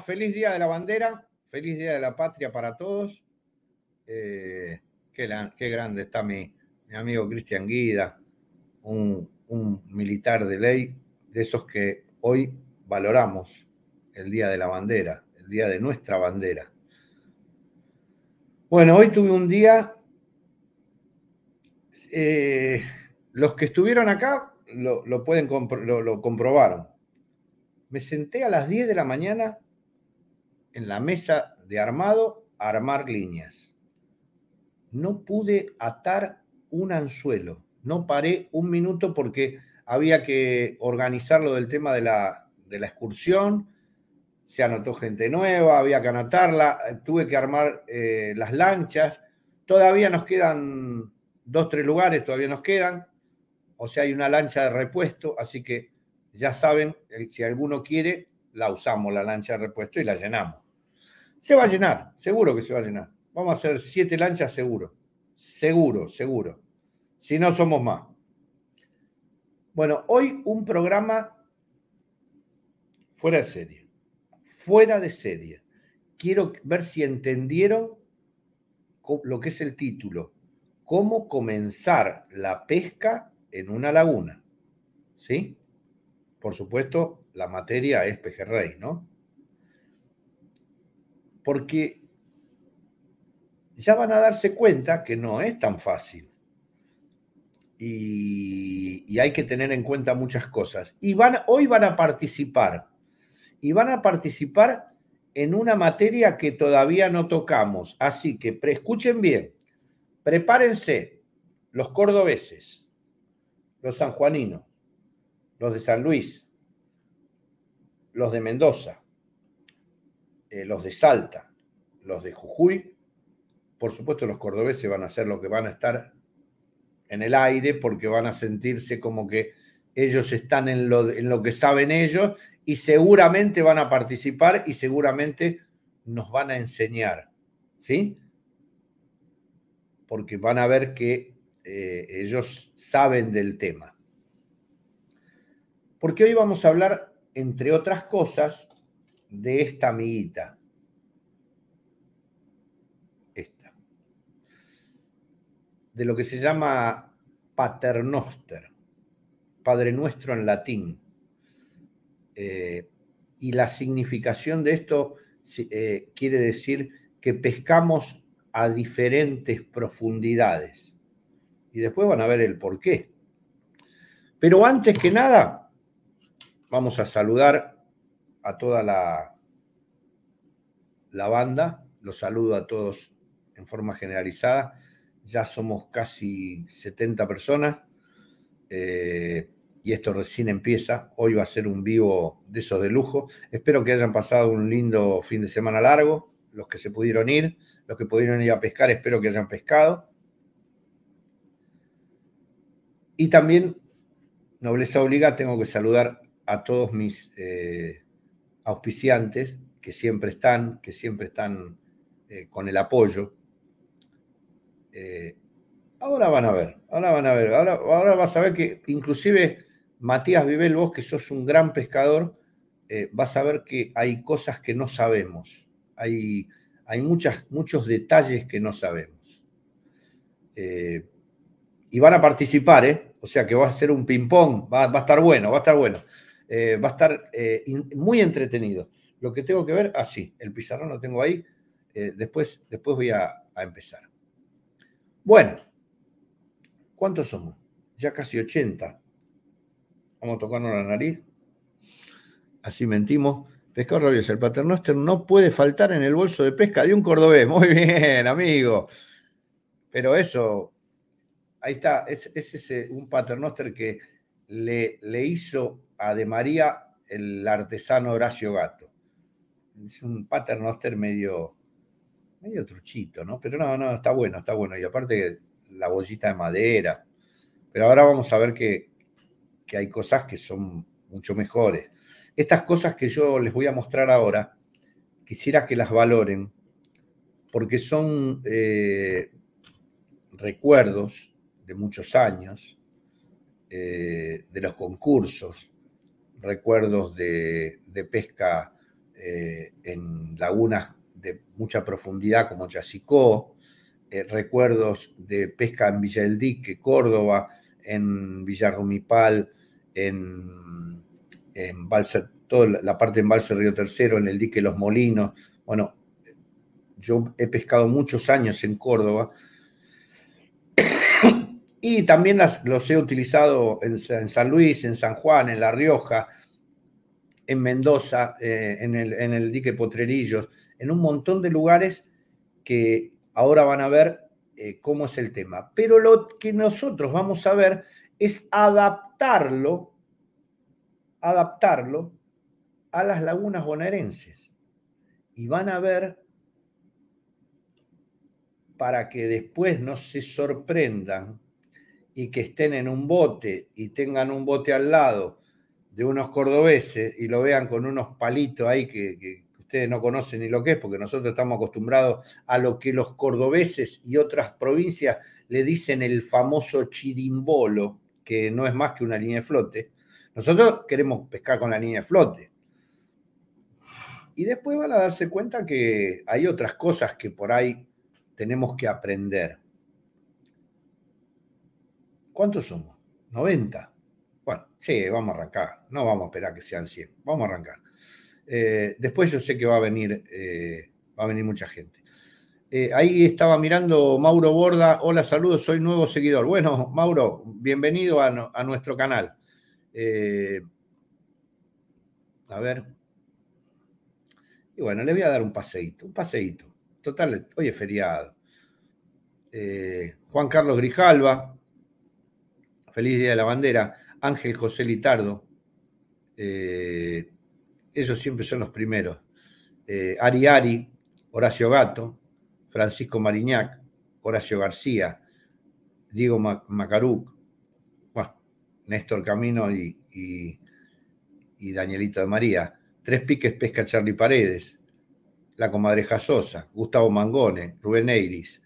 feliz Día de la Bandera, feliz Día de la Patria para todos. Eh, qué, grande está mi, amigo Cristian Guida, un, militar de ley, de esos que hoy valoramos el Día de la Bandera, el Día de nuestra bandera. Bueno, hoy tuve un día eh, los que estuvieron acá lo, pueden lo, comprobaron. Me senté a las 10 de la mañana en la mesa de armado armar líneas. No pude atar un anzuelo. No paré un minuto porque había que organizar lo del tema de la, de la excursión. Se anotó gente nueva, había que anotarla. Eh, tuve que armar eh, las lanchas. Todavía nos quedan dos, tres lugares, todavía nos quedan. O sea, hay una lancha de repuesto, así que ya saben, si alguno quiere, la usamos, la lancha de repuesto, y la llenamos. Se va a llenar, seguro que se va a llenar. Vamos a hacer siete lanchas seguro. Seguro, seguro. Si no somos más. Bueno, hoy un programa fuera de serie. Fuera de serie. Quiero ver si entendieron lo que es el título. Cómo comenzar la pesca en una laguna. ¿Sí? Por supuesto, la materia es pejerrey, ¿no? Porque ya van a darse cuenta que no es tan fácil. Y, hay que tener en cuenta muchas cosas. Y van, hoy van a participar. Y van a participar en una materia que todavía no tocamos. Así que preescuchen escuchen bien. Prepárense los cordobeses, los sanjuaninos, los de San Luis, los de Mendoza, eh, los de Salta, los de Jujuy, por supuesto los cordobeses van a ser los que van a estar en el aire porque van a sentirse como que ellos están en lo, que saben ellos y seguramente van a participar y seguramente nos van a enseñar, ¿sí? Porque van a ver que eh, ellos saben del tema. Porque hoy vamos a hablar entre otras cosas, de esta amiguita. Esta. De lo que se llama paternoster, Padre Nuestro en latín. Eh, y la significación de esto eh, quiere decir que pescamos a diferentes profundidades. Y después van a ver el por qué. Pero antes que nada, Vamos a saludar a toda la, la banda. Los saludo a todos en forma generalizada. Ya somos casi 70 personas eh, y esto recién empieza. Hoy va a ser un vivo de esos de lujo. Espero que hayan pasado un lindo fin de semana largo. Los que se pudieron ir, los que pudieron ir a pescar, espero que hayan pescado. Y también, nobleza obliga. tengo que saludar a todos mis eh, auspiciantes que siempre están, que siempre están eh, con el apoyo. Eh, ahora van a ver, ahora van a ver, ahora, ahora vas a ver que inclusive Matías Vivel, vos que sos un gran pescador, vas a ver que hay cosas que no sabemos, hay, hay muchas, muchos detalles que no sabemos. y van a participar, O sea que va a ser un ping-pong, va, a estar bueno, va a estar bueno. Eh, va a estar eh, muy entretenido. Lo que tengo que ver, así, ah, el pizarrón lo tengo ahí. Eh, después, después voy a, empezar. Bueno, ¿cuántos somos? Ya casi 80. Vamos a tocarnos la nariz. Así mentimos. Pescador rabioso, el paternoster no puede faltar en el bolso de pesca de un cordobés. Muy bien, amigo. Pero eso, ahí está, es, es un paternoster que le, le hizo a De María el artesano Horacio Gato. Es un paternoster medio, medio truchito, ¿no? Pero no, no, está bueno, está bueno. Y aparte la bollita de madera. Pero ahora vamos a ver que, hay cosas que son mucho mejores. Estas cosas que yo les voy a mostrar ahora, quisiera que las valoren, porque son eh, recuerdos de muchos años, eh, de los concursos, recuerdos de, pesca eh, en lagunas de mucha profundidad como Chasicó, eh, recuerdos de pesca en Villa del Dique, Córdoba, en Villarrumipal, en, en la parte en Balsa Río Tercero, en el dique Los Molinos. Bueno, yo he pescado muchos años en Córdoba y también las, los he utilizado en, San Luis, en San Juan, en La Rioja, en Mendoza, eh, en, el, dique Potrerillos, en un montón de lugares que ahora van a ver eh, cómo es el tema. Pero lo que nosotros vamos a ver es adaptarlo, adaptarlo a las lagunas bonaerenses. Y van a ver, para que después no se sorprendan, y que estén en un bote y tengan un bote al lado de unos cordobeses y lo vean con unos palitos ahí que, ustedes no conocen ni lo que es, porque nosotros estamos acostumbrados a lo que los cordobeses y otras provincias le dicen el famoso chirimbolo, que no es más que una línea de flote. Nosotros queremos pescar con la línea de flote. Y después van a darse cuenta que hay otras cosas que por ahí tenemos que aprender. ¿Cuántos somos? 90. Bueno, sí, vamos a arrancar. No vamos a esperar que sean 100. Vamos a arrancar. Eh, después yo sé que va a venir, eh, va a venir mucha gente. Eh, ahí estaba mirando Mauro Borda. Hola, saludos, soy nuevo seguidor. Bueno, Mauro, bienvenido a, a nuestro canal. a ver. Y bueno, le voy a dar un paseíto, un paseíto. Total, hoy es feriado. Juan Carlos Grijalva, Feliz Día de la Bandera, Ángel José Litardo. Eh, ellos siempre son los primeros. Eh, Ari Ari, Horacio Gato, Francisco Mariñac, Horacio García, Diego Macaruc, Néstor Camino y, Danielito de María. Tres Piques Pesca Charlie Paredes, La Comadreja Sosa, Gustavo Mangone, Rubén Eiris,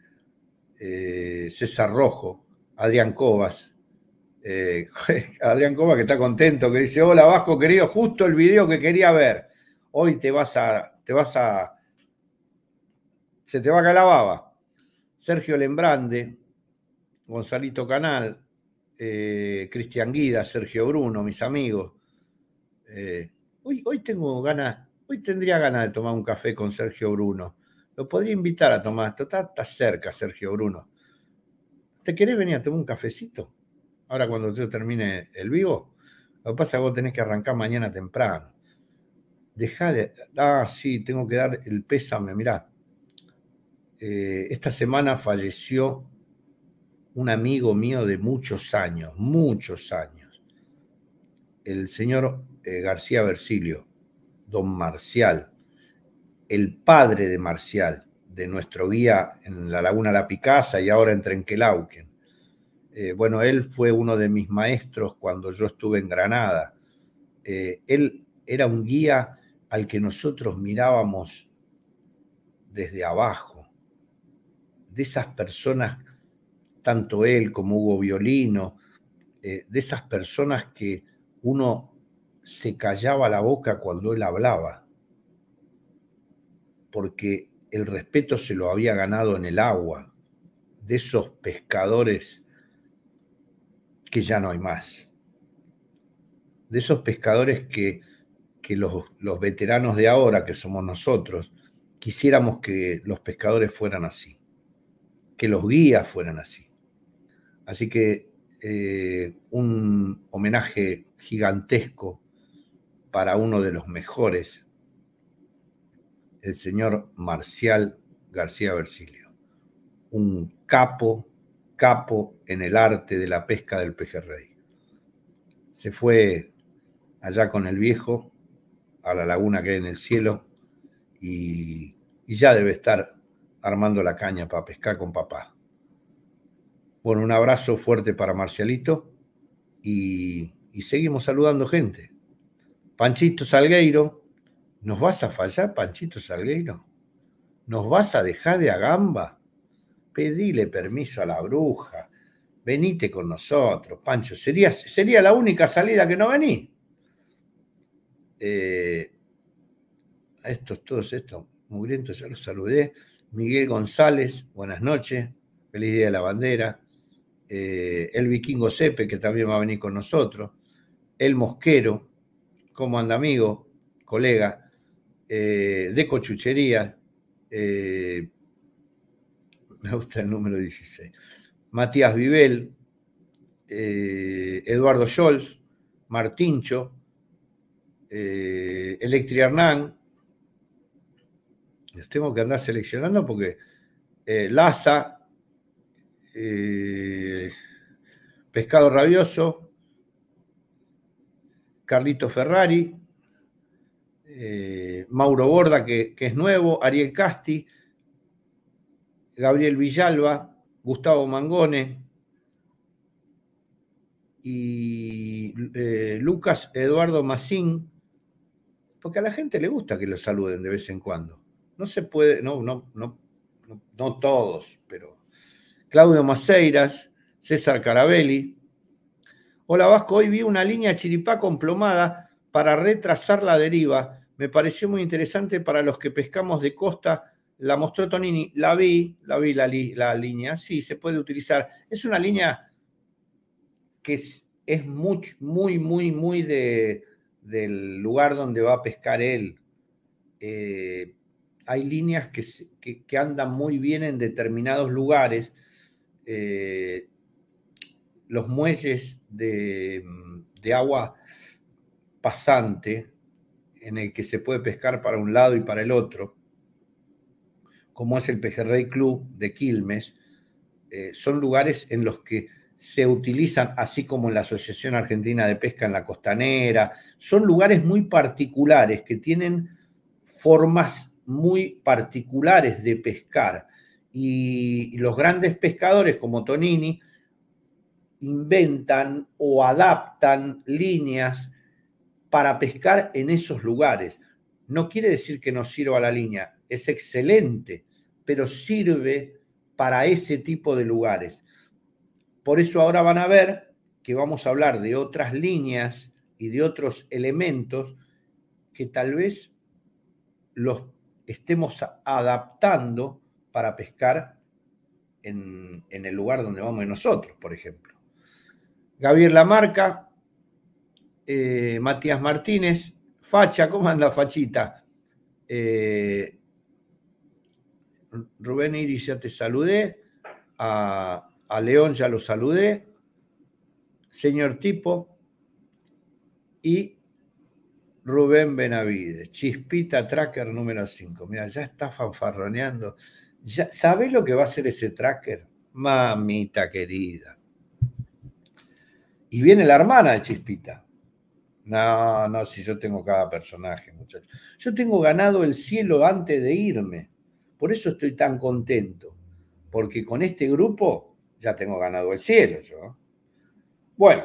eh, César Rojo, Adrián Cobas, eh, Adrián Coba que está contento, que dice, hola Vasco, querido, justo el video que quería ver. Hoy te vas a, te vas a, se te va a la Sergio Lembrande, Gonzalito Canal, eh, Cristian Guida, Sergio Bruno, mis amigos. Eh, hoy, hoy tengo ganas, hoy tendría ganas de tomar un café con Sergio Bruno. Lo podría invitar a tomar, está, está cerca Sergio Bruno. ¿Te querés venir a tomar un cafecito? ahora cuando usted termine el vivo, lo que pasa es que vos tenés que arrancar mañana temprano. Dejá de. Ah, sí, tengo que dar el pésame. Mirá, eh, esta semana falleció un amigo mío de muchos años, muchos años, el señor eh, García Versilio, don Marcial, el padre de Marcial, de nuestro guía en la Laguna La Picasa y ahora en Trenquelauquen. Eh, bueno, él fue uno de mis maestros cuando yo estuve en Granada. Eh, él era un guía al que nosotros mirábamos desde abajo, de esas personas, tanto él como Hugo Violino, eh, de esas personas que uno se callaba la boca cuando él hablaba, porque el respeto se lo había ganado en el agua, de esos pescadores que ya no hay más. De esos pescadores que, los, veteranos de ahora, que somos nosotros, quisiéramos que los pescadores fueran así, que los guías fueran así. Así que eh, un homenaje gigantesco para uno de los mejores, el señor Marcial García Bersilio, un capo capo en el arte de la pesca del pejerrey. Se fue allá con el viejo a la laguna que hay en el cielo y, ya debe estar armando la caña para pescar con papá. Bueno, un abrazo fuerte para Marcialito y, y seguimos saludando gente. Panchito Salgueiro, ¿nos vas a fallar, Panchito Salgueiro? ¿Nos vas a dejar de agamba? pedile permiso a la bruja, venite con nosotros, Pancho, sería, sería la única salida que no vení. Eh, a estos, todos estos, mugrientos, ya los saludé. Miguel González, buenas noches, feliz día de la bandera. Eh, el vikingo Sepe, que también va a venir con nosotros. El Mosquero, ¿cómo anda amigo, colega? Eh, de Cochuchería, me gusta el número 16. Matías Vivel, eh, Eduardo Scholz, Martincho, eh, Electri Hernán. Los tengo que andar seleccionando porque eh, Laza, eh, Pescado Rabioso, Carlito Ferrari, Mauro Borda, que, que es nuevo, Ariel Casti. Gabriel Villalba, Gustavo Mangone y eh, Lucas Eduardo Macín, porque a la gente le gusta que lo saluden de vez en cuando. No se puede, no, no, no, no todos, pero Claudio Maceiras, César Carabelli. Hola Vasco, hoy vi una línea chiripá plomada para retrasar la deriva. Me pareció muy interesante para los que pescamos de costa la mostró Tonini, la vi, la vi la, línea, sí, se puede utilizar. Es una línea que es, muy, muy, muy, muy de, del lugar donde va a pescar él. Eh, hay líneas que, andan muy bien en determinados lugares. Eh, los muelles de, de, agua pasante en el que se puede pescar para un lado y para el otro, como es el Pejerrey Club de Quilmes, eh, son lugares en los que se utilizan, así como en la Asociación Argentina de Pesca en la Costanera, son lugares muy particulares que tienen formas muy particulares de pescar. Y los grandes pescadores como Tonini inventan o adaptan líneas para pescar en esos lugares. No quiere decir que no sirva la línea, es excelente, pero sirve para ese tipo de lugares. Por eso ahora van a ver que vamos a hablar de otras líneas y de otros elementos que tal vez los estemos adaptando para pescar en, el lugar donde vamos nosotros, por ejemplo. Gabriel Lamarca, eh, Matías Martínez, Facha, ¿cómo anda Fachita? Eh, Rubén Iris, ya te saludé. A, León ya lo saludé. Señor Tipo. Y Rubén Benavides, Chispita Tracker número 5. Mira, ya está fanfarroneando. Ya, ¿Sabés lo que va a hacer ese tracker? Mamita querida. Y viene la hermana de Chispita. No, no, si yo tengo cada personaje, muchachos. Yo tengo ganado el cielo antes de irme. Por eso estoy tan contento, porque con este grupo ya tengo ganado el cielo Bueno,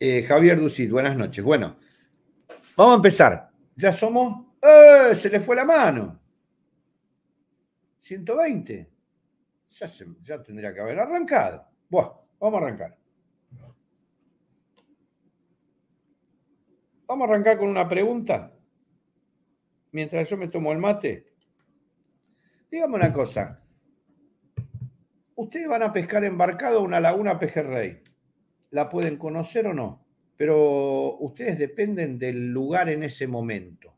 eh, Javier Ducid, buenas noches. Bueno, vamos a empezar. Ya somos... ¡Eh! Se le fue la mano. 120. Ya, ya tendría que haber arrancado. Bueno, vamos a arrancar. Vamos a arrancar con una pregunta mientras yo me tomo el mate. Dígame una cosa. Ustedes van a pescar embarcado una laguna pejerrey. La pueden conocer o no, pero ustedes dependen del lugar en ese momento.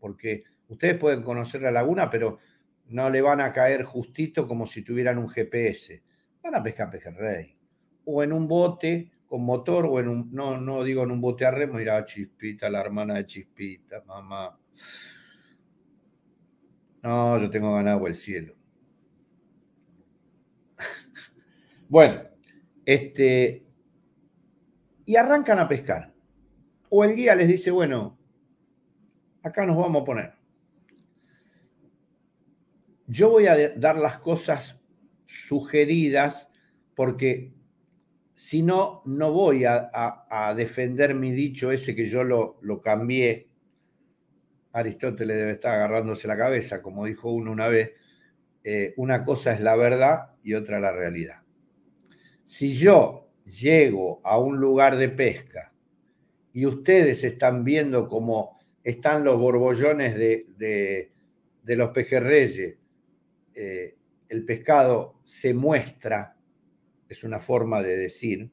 Porque ustedes pueden conocer la laguna, pero no le van a caer justito como si tuvieran un GPS. Van a pescar pejerrey. O en un bote con motor, o en un, no, no digo en un bote a remo, irá Chispita, la hermana de Chispita, mamá. No, yo tengo ganado el cielo. bueno, este. Y arrancan a pescar. O el guía les dice, bueno, acá nos vamos a poner. Yo voy a dar las cosas sugeridas porque si no, no voy a, defender mi dicho ese que yo lo, lo cambié Aristóteles debe estar agarrándose la cabeza, como dijo uno una vez, eh, una cosa es la verdad y otra la realidad. Si yo llego a un lugar de pesca y ustedes están viendo cómo están los borbollones de, los pejerreyes, eh, el pescado se muestra, es una forma de decir,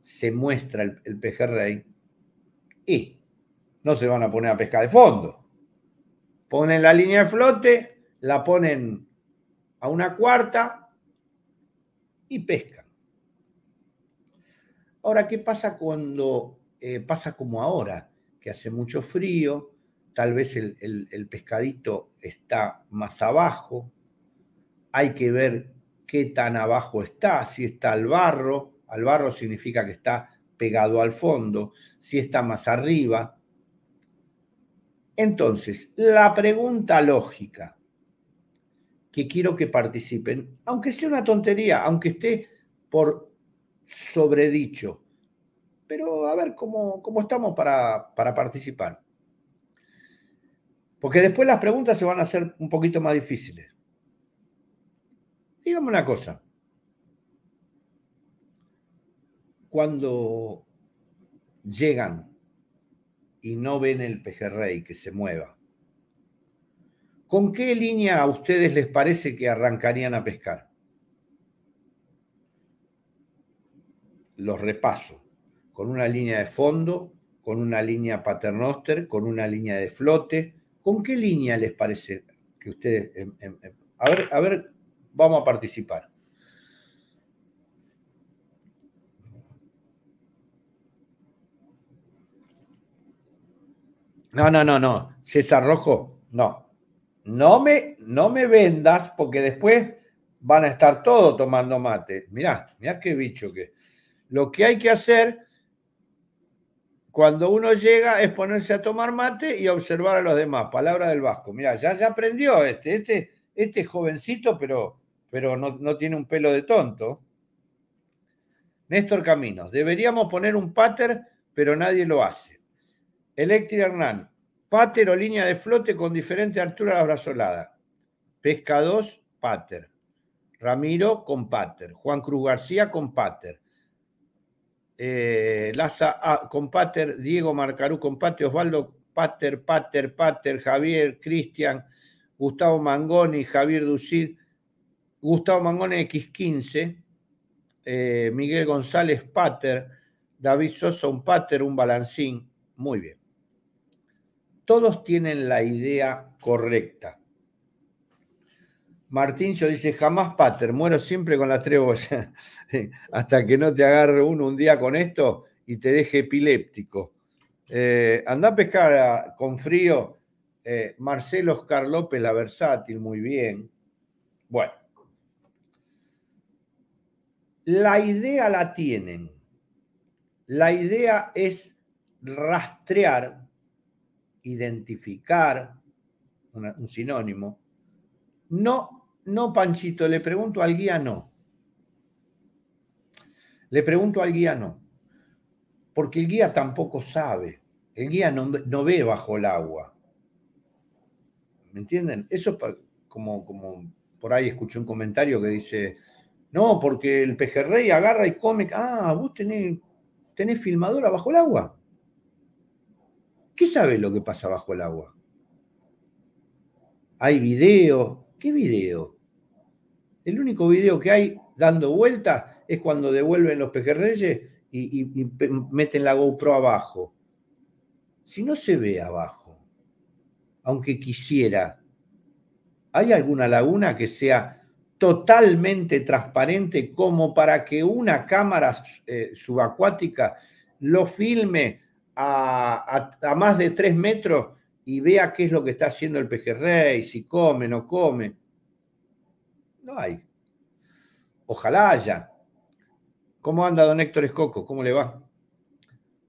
se muestra el pejerrey, y no se van a poner a pescar de fondo. Ponen la línea de flote, la ponen a una cuarta y pescan. Ahora, ¿qué pasa cuando eh, pasa como ahora, que hace mucho frío, tal vez el pescadito está más abajo, hay que ver qué tan abajo está, si está al barro, al barro significa que está pegado al fondo, si está más arriba, entonces, la pregunta lógica que quiero que participen, aunque sea una tontería, aunque esté por sobredicho, pero a ver cómo, estamos para, para participar. Porque después las preguntas se van a hacer un poquito más difíciles. Dígame una cosa. Cuando llegan y no ven el pejerrey que se mueva. ¿Con qué línea a ustedes les parece que arrancarían a pescar? Los repaso, con una línea de fondo, con una línea paternoster, con una línea de flote. ¿Con qué línea les parece que ustedes... Em, em, em? a ver, vamos a participar. No, no, no, no. César Rojo, no. No me, no me vendas porque después van a estar todos tomando mate. Mirá, mirá qué bicho que. Lo que hay que hacer cuando uno llega es ponerse a tomar mate y observar a los demás. Palabra del Vasco. Mirá, ya, ya aprendió este. Este, este jovencito, pero, pero no, no tiene un pelo de tonto. Néstor Caminos, deberíamos poner un pater, pero nadie lo hace. Electri Hernán, pater o línea de flote con diferente altura a la brazolada. Pesca 2, pater. Ramiro con pater. Juan Cruz García con pater. Eh, Laza con pater. Diego Marcarú con pater. Osvaldo pater, pater, pater. Javier, Cristian, Gustavo Mangoni, Javier Ducid. Gustavo Mangoni X15. Eh, Miguel González pater. David Sosa un pater, un balancín. Muy bien todos tienen la idea correcta. Martín yo dice, jamás pater, muero siempre con las tres hasta que no te agarre uno un día con esto y te deje epiléptico. Eh, andá a pescar con frío. Eh, Marcelo Oscar López, la versátil, muy bien. Bueno, la idea la tienen. La idea es rastrear identificar, un sinónimo. No, no, Panchito, le pregunto al guía no. Le pregunto al guía no. Porque el guía tampoco sabe. El guía no, ve bajo el agua. ¿Me entienden? Eso como, como por ahí escuché un comentario que dice, no, porque el pejerrey agarra y come. Ah, vos tenés, tenés filmadora bajo el agua. ¿Qué sabe lo que pasa bajo el agua? ¿Hay video? ¿Qué video? El único video que hay dando vueltas es cuando devuelven los pejerreyes y, meten la GoPro abajo. Si no se ve abajo, aunque quisiera, ¿hay alguna laguna que sea totalmente transparente como para que una cámara eh, subacuática lo filme a, más de tres metros y vea qué es lo que está haciendo el pejerrey, si come, no come. No hay. Ojalá haya. ¿Cómo anda don Héctor Escoco? ¿Cómo le va?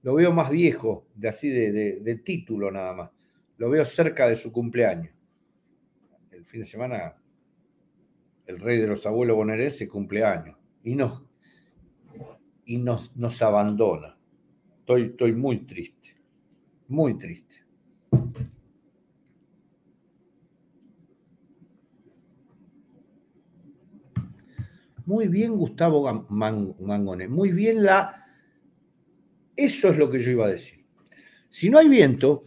Lo veo más viejo, de así de, título nada más. Lo veo cerca de su cumpleaños. El fin de semana, el rey de los abuelos bonaerense cumpleaños. Y nos, y nos abandona. Estoy, muy triste, muy triste. Muy bien, Gustavo Mangone, Muy bien la... Eso es lo que yo iba a decir. Si no hay viento,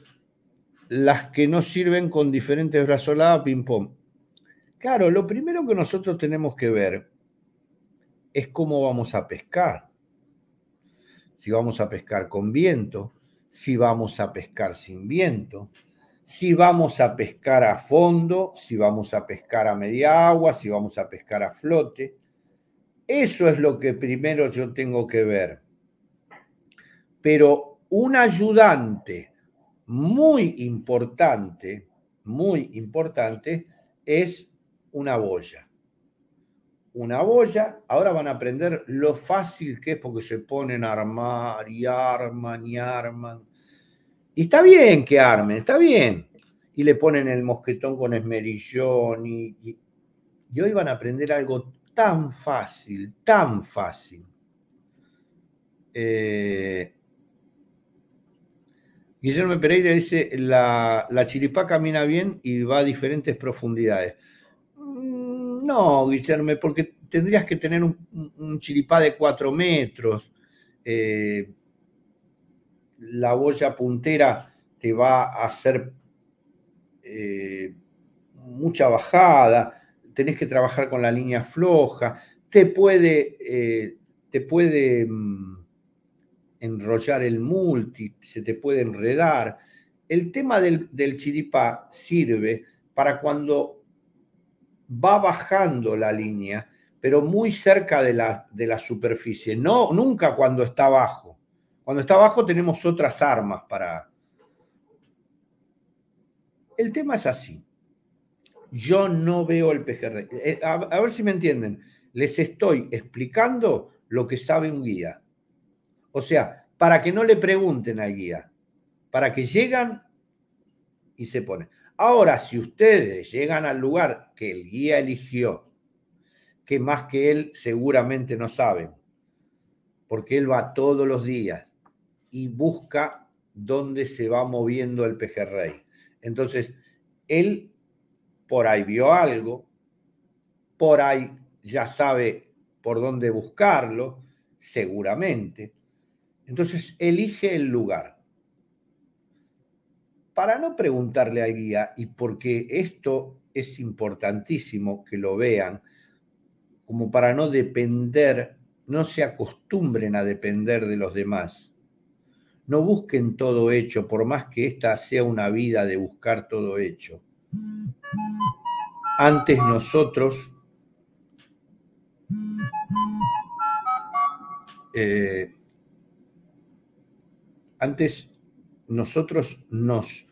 las que no sirven con diferentes brazoladas, ping-pong. Claro, lo primero que nosotros tenemos que ver es cómo vamos a pescar si vamos a pescar con viento, si vamos a pescar sin viento, si vamos a pescar a fondo, si vamos a pescar a media agua, si vamos a pescar a flote. Eso es lo que primero yo tengo que ver. Pero un ayudante muy importante, muy importante, es una boya una boya, ahora van a aprender lo fácil que es porque se ponen a armar y arman y arman. Y está bien que armen, está bien. Y le ponen el mosquetón con esmerillón y, hoy van a aprender algo tan fácil, tan fácil. Eh, Guillermo Pereira dice, la, la chiripá camina bien y va a diferentes profundidades. Mm, no, Guillermo, porque tendrías que tener un, chilipá chiripá de 4 metros. Eh, la boya puntera te va a hacer eh, mucha bajada. Tenés que trabajar con la línea floja. Te puede, eh, te puede mm, enrollar el multi, se te puede enredar. El tema del, del chiripá sirve para cuando va bajando la línea, pero muy cerca de la, superficie, no, nunca cuando está abajo. Cuando está abajo tenemos otras armas para... El tema es así. Yo no veo el PGR. Eh, a, ver si me entienden. Les estoy explicando lo que sabe un guía. O sea, para que no le pregunten al guía, para que llegan y se ponen. Ahora, si ustedes llegan al lugar que el guía eligió, que más que él seguramente no saben, porque él va todos los días y busca dónde se va moviendo el pejerrey. Entonces, él por ahí vio algo, por ahí ya sabe por dónde buscarlo, seguramente. Entonces, elige el lugar para no preguntarle a guía, y porque esto es importantísimo que lo vean, como para no depender, no se acostumbren a depender de los demás. No busquen todo hecho, por más que esta sea una vida de buscar todo hecho. Antes nosotros eh, antes nosotros nos,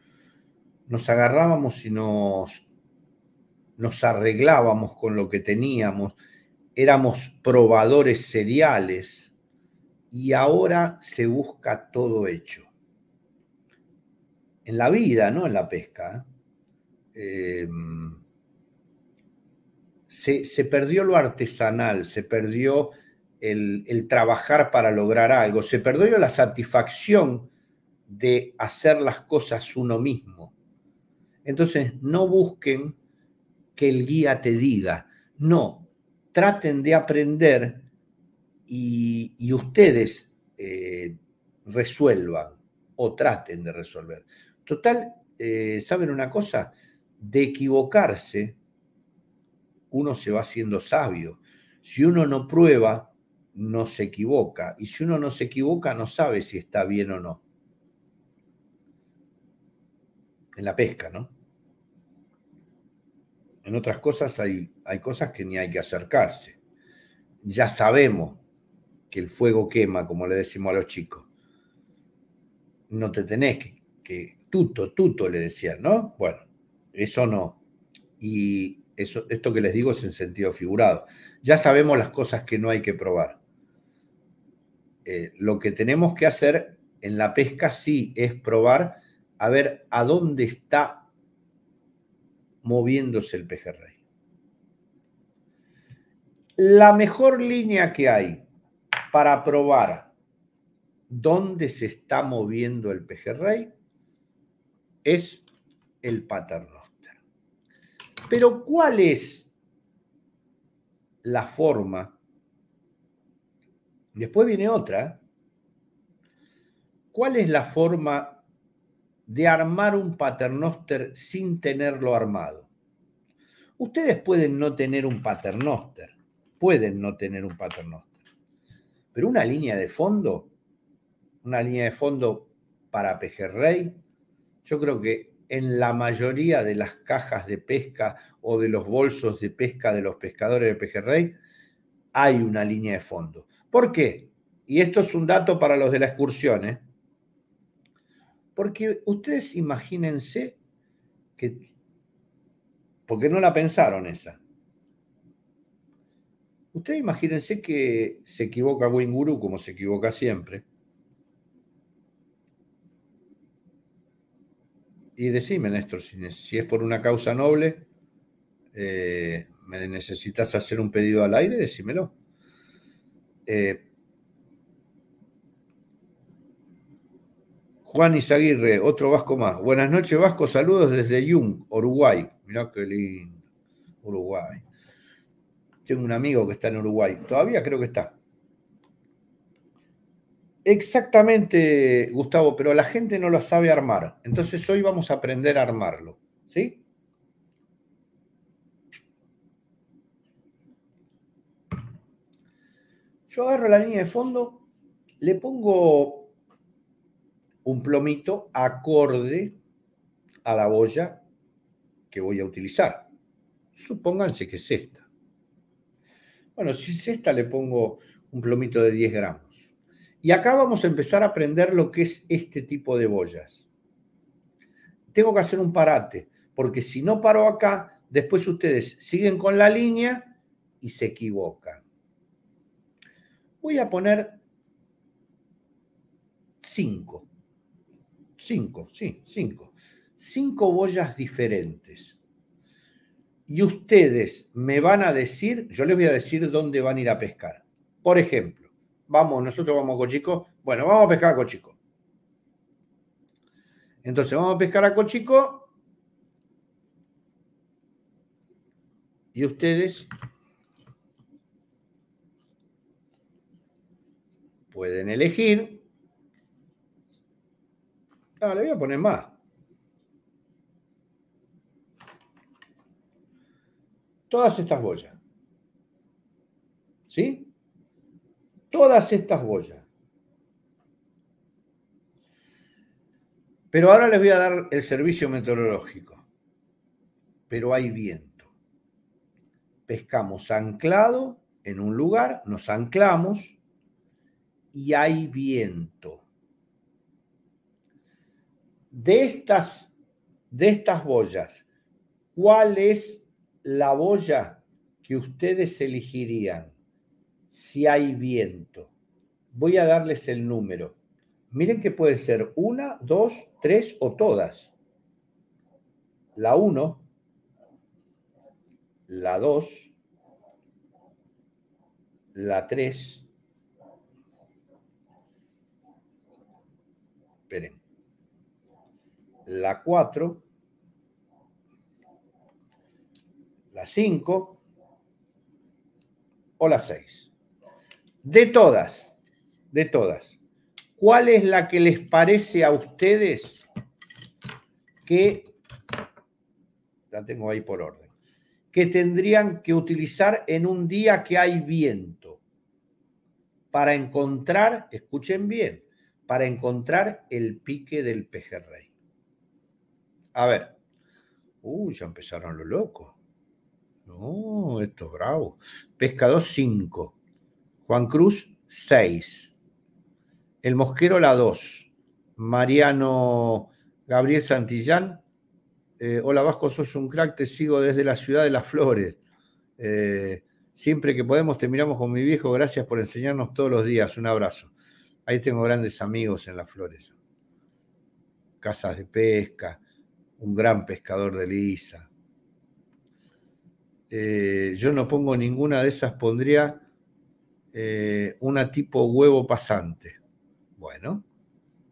nos agarrábamos y nos, nos arreglábamos con lo que teníamos, éramos probadores seriales y ahora se busca todo hecho. En la vida, no en la pesca. ¿eh? Em, se, perdió lo artesanal, se perdió el, el, trabajar para lograr algo, se perdió la satisfacción de hacer las cosas uno mismo. Entonces, no busquen que el guía te diga, no, traten de aprender y, ustedes eh, resuelvan o traten de resolver. Total, eh, ¿saben una cosa? De equivocarse, uno se va haciendo sabio. Si uno no prueba, no se equivoca. Y si uno no se equivoca, no sabe si está bien o no en la pesca, ¿no? En otras cosas hay, hay cosas que ni hay que acercarse. Ya sabemos que el fuego quema, como le decimos a los chicos. No te tenés que, que tuto, tuto le decían, ¿no? Bueno, eso no. Y eso, esto que les digo es en sentido figurado. Ya sabemos las cosas que no hay que probar. Eh, lo que tenemos que hacer en la pesca sí es probar a ver a dónde está moviéndose el pejerrey. La mejor línea que hay para probar dónde se está moviendo el pejerrey es el paternoster. Pero ¿cuál es la forma? Después viene otra. ¿Cuál es la forma de armar un paternoster sin tenerlo armado. Ustedes pueden no tener un paternoster, pueden no tener un paternoster, pero una línea de fondo, una línea de fondo para pejerrey, yo creo que en la mayoría de las cajas de pesca o de los bolsos de pesca de los pescadores de pejerrey, hay una línea de fondo. ¿Por qué? Y esto es un dato para los de la excursión, ¿eh? Porque ustedes imagínense que, porque no la pensaron esa. Ustedes imagínense que se equivoca Winguru como se equivoca siempre. Y decime, Néstor, si es por una causa noble, eh, me necesitas hacer un pedido al aire, decímelo. Eh, Juan Izaguirre, otro vasco más. Buenas noches, Vasco. Saludos desde Yung, Uruguay. Mirá qué lindo. Uruguay. Tengo un amigo que está en Uruguay. Todavía creo que está. Exactamente, Gustavo, pero la gente no lo sabe armar. Entonces hoy vamos a aprender a armarlo. ¿Sí? Yo agarro la línea de fondo, le pongo un plomito acorde a la boya que voy a utilizar. Supónganse que es esta. Bueno, si es esta le pongo un plomito de 10 gramos. Y acá vamos a empezar a aprender lo que es este tipo de boyas. Tengo que hacer un parate, porque si no paro acá, después ustedes siguen con la línea y se equivocan. Voy a poner 5 cinco, sí, cinco. Cinco boyas diferentes. Y ustedes me van a decir, yo les voy a decir dónde van a ir a pescar. Por ejemplo, vamos, nosotros vamos a Cochico. Bueno, vamos a pescar a Cochico. Entonces, vamos a pescar a Cochico. Y ustedes pueden elegir Ah, le voy a poner más. Todas estas boyas. ¿Sí? Todas estas boyas. Pero ahora les voy a dar el servicio meteorológico. Pero hay viento. Pescamos anclado en un lugar, nos anclamos y hay viento de estas, de estas boyas, ¿cuál es la boya que ustedes elegirían si hay viento? Voy a darles el número. Miren que puede ser una, dos, tres o todas. La uno. la dos. la tres. Esperen la 4, la 5 o la 6. De todas, de todas, ¿cuál es la que les parece a ustedes que, la tengo ahí por orden, que tendrían que utilizar en un día que hay viento para encontrar, escuchen bien, para encontrar el pique del pejerrey? A ver. uh, ya empezaron los locos. No, esto es bravo. Pescador 5. Juan Cruz 6. El Mosquero la 2. Mariano Gabriel Santillán. Eh, hola Vasco, sos un crack, te sigo desde la ciudad de las flores. Eh, siempre que podemos te miramos con mi viejo, gracias por enseñarnos todos los días. Un abrazo. Ahí tengo grandes amigos en las flores. Casas de pesca, un gran pescador de lisa. Eh, yo no pongo ninguna de esas, pondría eh, una tipo huevo pasante. Bueno,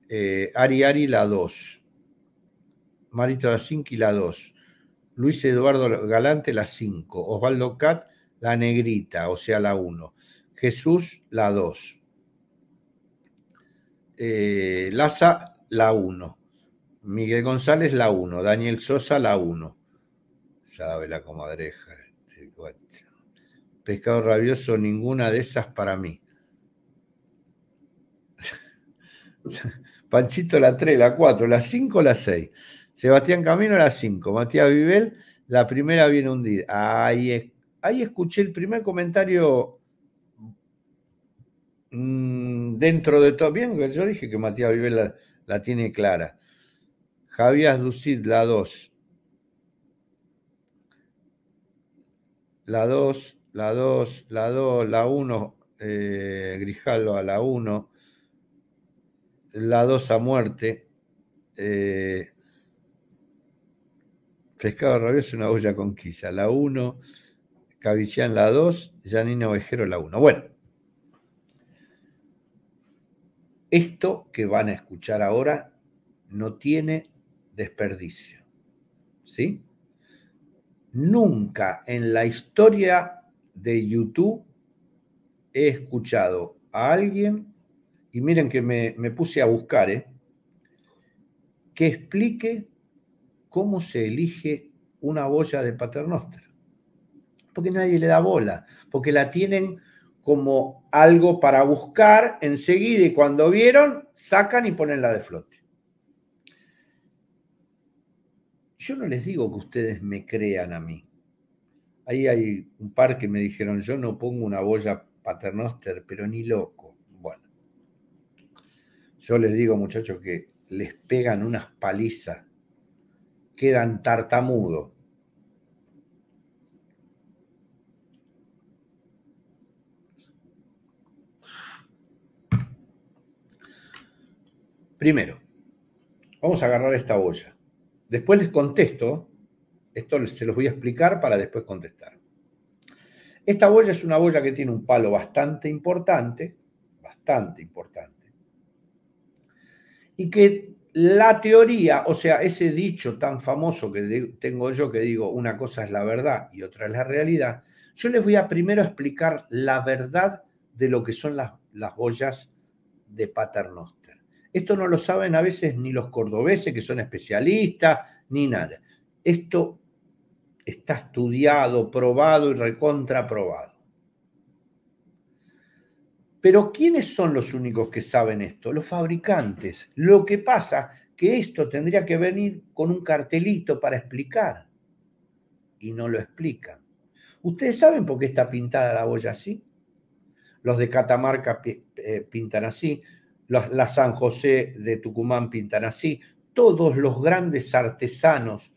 eh, Ari Ari la 2, Marito la 5 y la 2, Luis Eduardo Galante la 5, Osvaldo Cat la negrita, o sea la 1, Jesús la 2, Laza la 1. Miguel González, la 1. Daniel Sosa, la 1. Sabe la comadreja. Este, Pescado rabioso, ninguna de esas para mí. Panchito, la 3, la 4, la 5, la 6. Sebastián Camino, la 5. Matías Vivel, la primera viene hundida. Ahí, escuché el primer comentario mm, dentro de todo. Bien, yo dije que Matías Vivel la tiene clara. Javier Ducid, la 2. La 2, la 2, la 2, la 1, eh, Grijaldo a la 1. La 2 a muerte. Eh, Pescado Rabioso, una olla con La 1, Cavicián la 2, Janina Ovejero la 1. Bueno, esto que van a escuchar ahora no tiene desperdicio. ¿Sí? Nunca en la historia de YouTube he escuchado a alguien, y miren que me, puse a buscar, ¿eh? que explique cómo se elige una boya de paternoster. Porque nadie le da bola, porque la tienen como algo para buscar enseguida y cuando vieron, sacan y ponen la de flote. Yo no les digo que ustedes me crean a mí. Ahí hay un par que me dijeron, yo no pongo una boya paternoster, pero ni loco. Bueno, yo les digo, muchachos, que les pegan unas palizas, quedan tartamudo. Primero, vamos a agarrar esta olla. Después les contesto, esto se los voy a explicar para después contestar. Esta boya es una boya que tiene un palo bastante importante, bastante importante, y que la teoría, o sea, ese dicho tan famoso que tengo yo que digo una cosa es la verdad y otra es la realidad, yo les voy a primero explicar la verdad de lo que son las, las boyas de Paternos. Esto no lo saben a veces ni los cordobeses, que son especialistas, ni nada. Esto está estudiado, probado y recontraprobado. Pero ¿quiénes son los únicos que saben esto? Los fabricantes. Lo que pasa que esto tendría que venir con un cartelito para explicar. Y no lo explican. ¿Ustedes saben por qué está pintada la olla así? Los de Catamarca eh, pintan así, la, San José de Tucumán pintan así, todos los grandes artesanos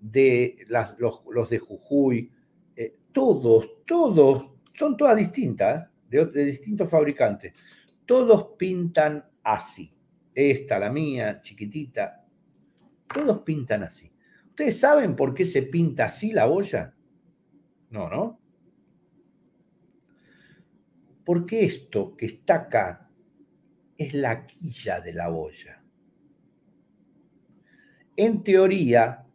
de los, de Jujuy, eh, todos, todos, son todas distintas, ¿eh? de, distintos fabricantes, todos pintan así. Esta, la mía, chiquitita, todos pintan así. ¿Ustedes saben por qué se pinta así la olla? No, ¿no? Porque esto que está acá es la quilla de la boya. En teoría,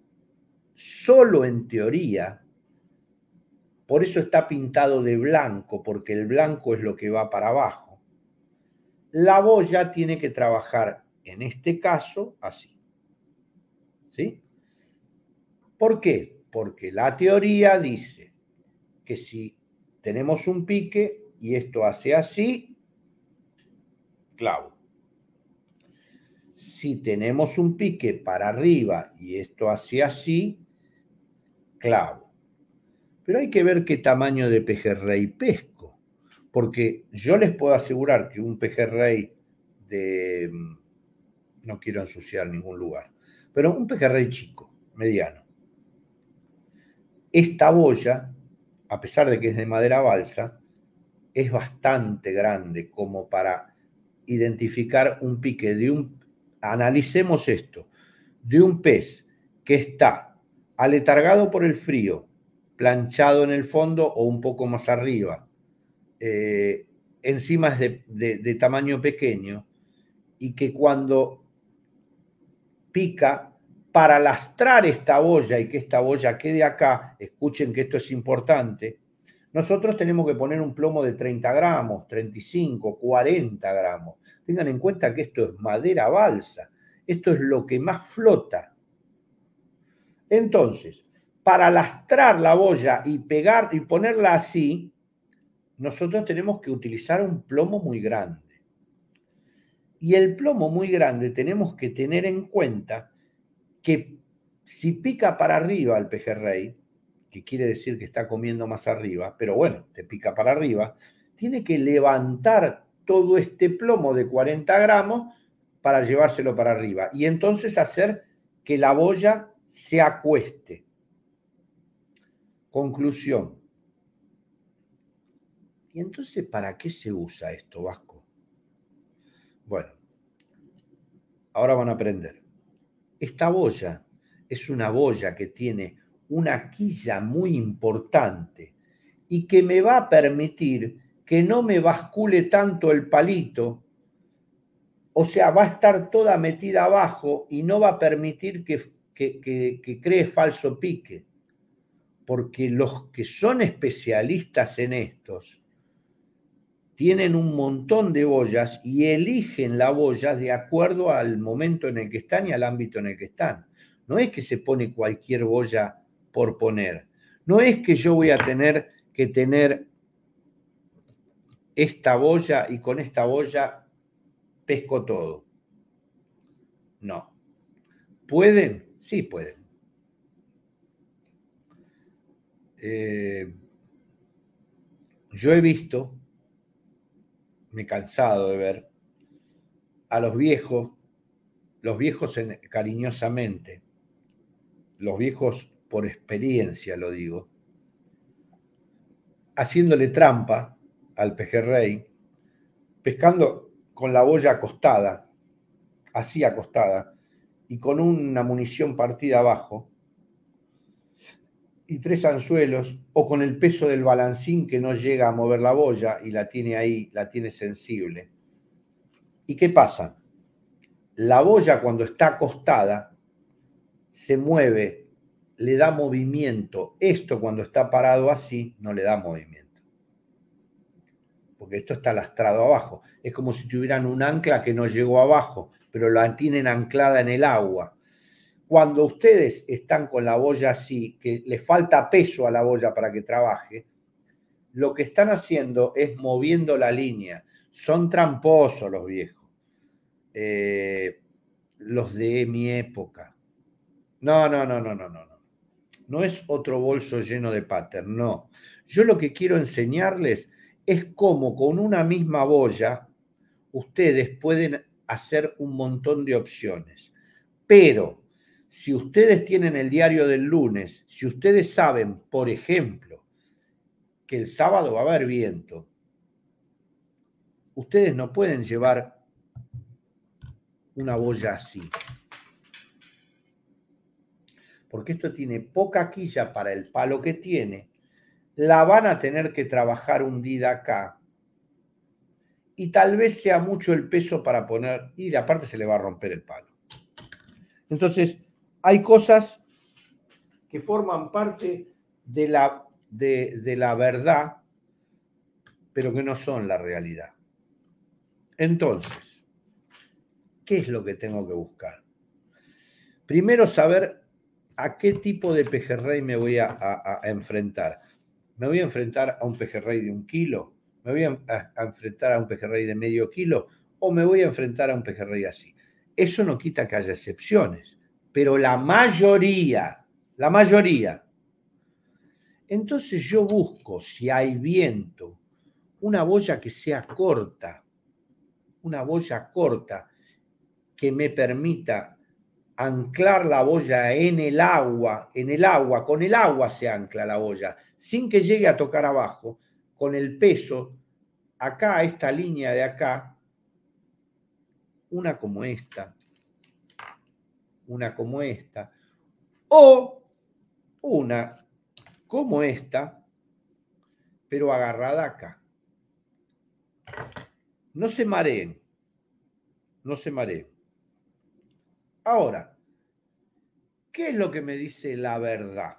solo en teoría, por eso está pintado de blanco, porque el blanco es lo que va para abajo. La boya tiene que trabajar, en este caso, así. ¿Sí? ¿Por qué? Porque la teoría dice que si tenemos un pique y esto hace así, clavo. Si tenemos un pique para arriba y esto hacia así, clavo. Pero hay que ver qué tamaño de pejerrey pesco, porque yo les puedo asegurar que un pejerrey de... Mm, no quiero ensuciar ningún lugar, pero un pejerrey chico, mediano. Esta boya, a pesar de que es de madera balsa, es bastante grande como para identificar un pique de un, analicemos esto, de un pez que está aletargado por el frío, planchado en el fondo o un poco más arriba, eh, encima es de, tamaño pequeño, y que cuando pica para lastrar esta boya y que esta boya quede acá, escuchen que esto es importante, nosotros tenemos que poner un plomo de 30 gramos, 35, 40 gramos. Tengan en cuenta que esto es madera balsa. Esto es lo que más flota. Entonces, para lastrar la boya y pegar y ponerla así, nosotros tenemos que utilizar un plomo muy grande. Y el plomo muy grande tenemos que tener en cuenta que si pica para arriba el pejerrey, que quiere decir que está comiendo más arriba, pero bueno, te pica para arriba, tiene que levantar todo este plomo de 40 gramos para llevárselo para arriba y entonces hacer que la boya se acueste. Conclusión. ¿Y entonces para qué se usa esto, Vasco? Bueno, ahora van a aprender. Esta boya es una boya que tiene una quilla muy importante y que me va a permitir que no me bascule tanto el palito, o sea, va a estar toda metida abajo y no va a permitir que, cree falso pique, porque los que son especialistas en estos tienen un montón de boyas y eligen la boya de acuerdo al momento en el que están y al ámbito en el que están. No es que se pone cualquier boya por poner. No es que yo voy a tener que tener esta boya y con esta boya pesco todo. No. ¿Pueden? Sí pueden. Eh, yo he visto, me he cansado de ver, a los viejos, los viejos cariñosamente, los viejos por experiencia lo digo, haciéndole trampa al pejerrey, pescando con la boya acostada, así acostada, y con una munición partida abajo, y tres anzuelos, o con el peso del balancín que no llega a mover la boya y la tiene ahí, la tiene sensible. ¿Y qué pasa? La boya cuando está acostada se mueve le da movimiento. Esto cuando está parado así no le da movimiento. Porque esto está lastrado abajo. Es como si tuvieran un ancla que no llegó abajo, pero la tienen anclada en el agua. Cuando ustedes están con la boya así, que le falta peso a la boya para que trabaje, lo que están haciendo es moviendo la línea. Son tramposos los viejos. Eh, los de mi época. No, no, no, no, no, no no es otro bolso lleno de pattern, no. Yo lo que quiero enseñarles es cómo con una misma boya ustedes pueden hacer un montón de opciones. Pero si ustedes tienen el diario del lunes, si ustedes saben, por ejemplo, que el sábado va a haber viento, ustedes no pueden llevar una boya así porque esto tiene poca quilla para el palo que tiene, la van a tener que trabajar hundida acá. Y tal vez sea mucho el peso para poner, y aparte se le va a romper el palo. Entonces, hay cosas que forman parte de la, de la verdad, pero que no son la realidad. Entonces, ¿qué es lo que tengo que buscar? Primero, saber ¿a qué tipo de pejerrey me voy a, enfrentar? ¿Me voy a enfrentar a un pejerrey de un kilo? ¿Me voy a, a, enfrentar a un pejerrey de medio kilo? ¿O me voy a enfrentar a un pejerrey así? Eso no quita que haya excepciones, pero la mayoría, la mayoría. Entonces yo busco, si hay viento, una boya que sea corta, una boya corta que me permita anclar la boya en el agua, en el agua, con el agua se ancla la boya, sin que llegue a tocar abajo, con el peso, acá, esta línea de acá, una como esta, una como esta, o una como esta, pero agarrada acá. No se mareen, no se mareen. Ahora, ¿Qué es lo que me dice la verdad?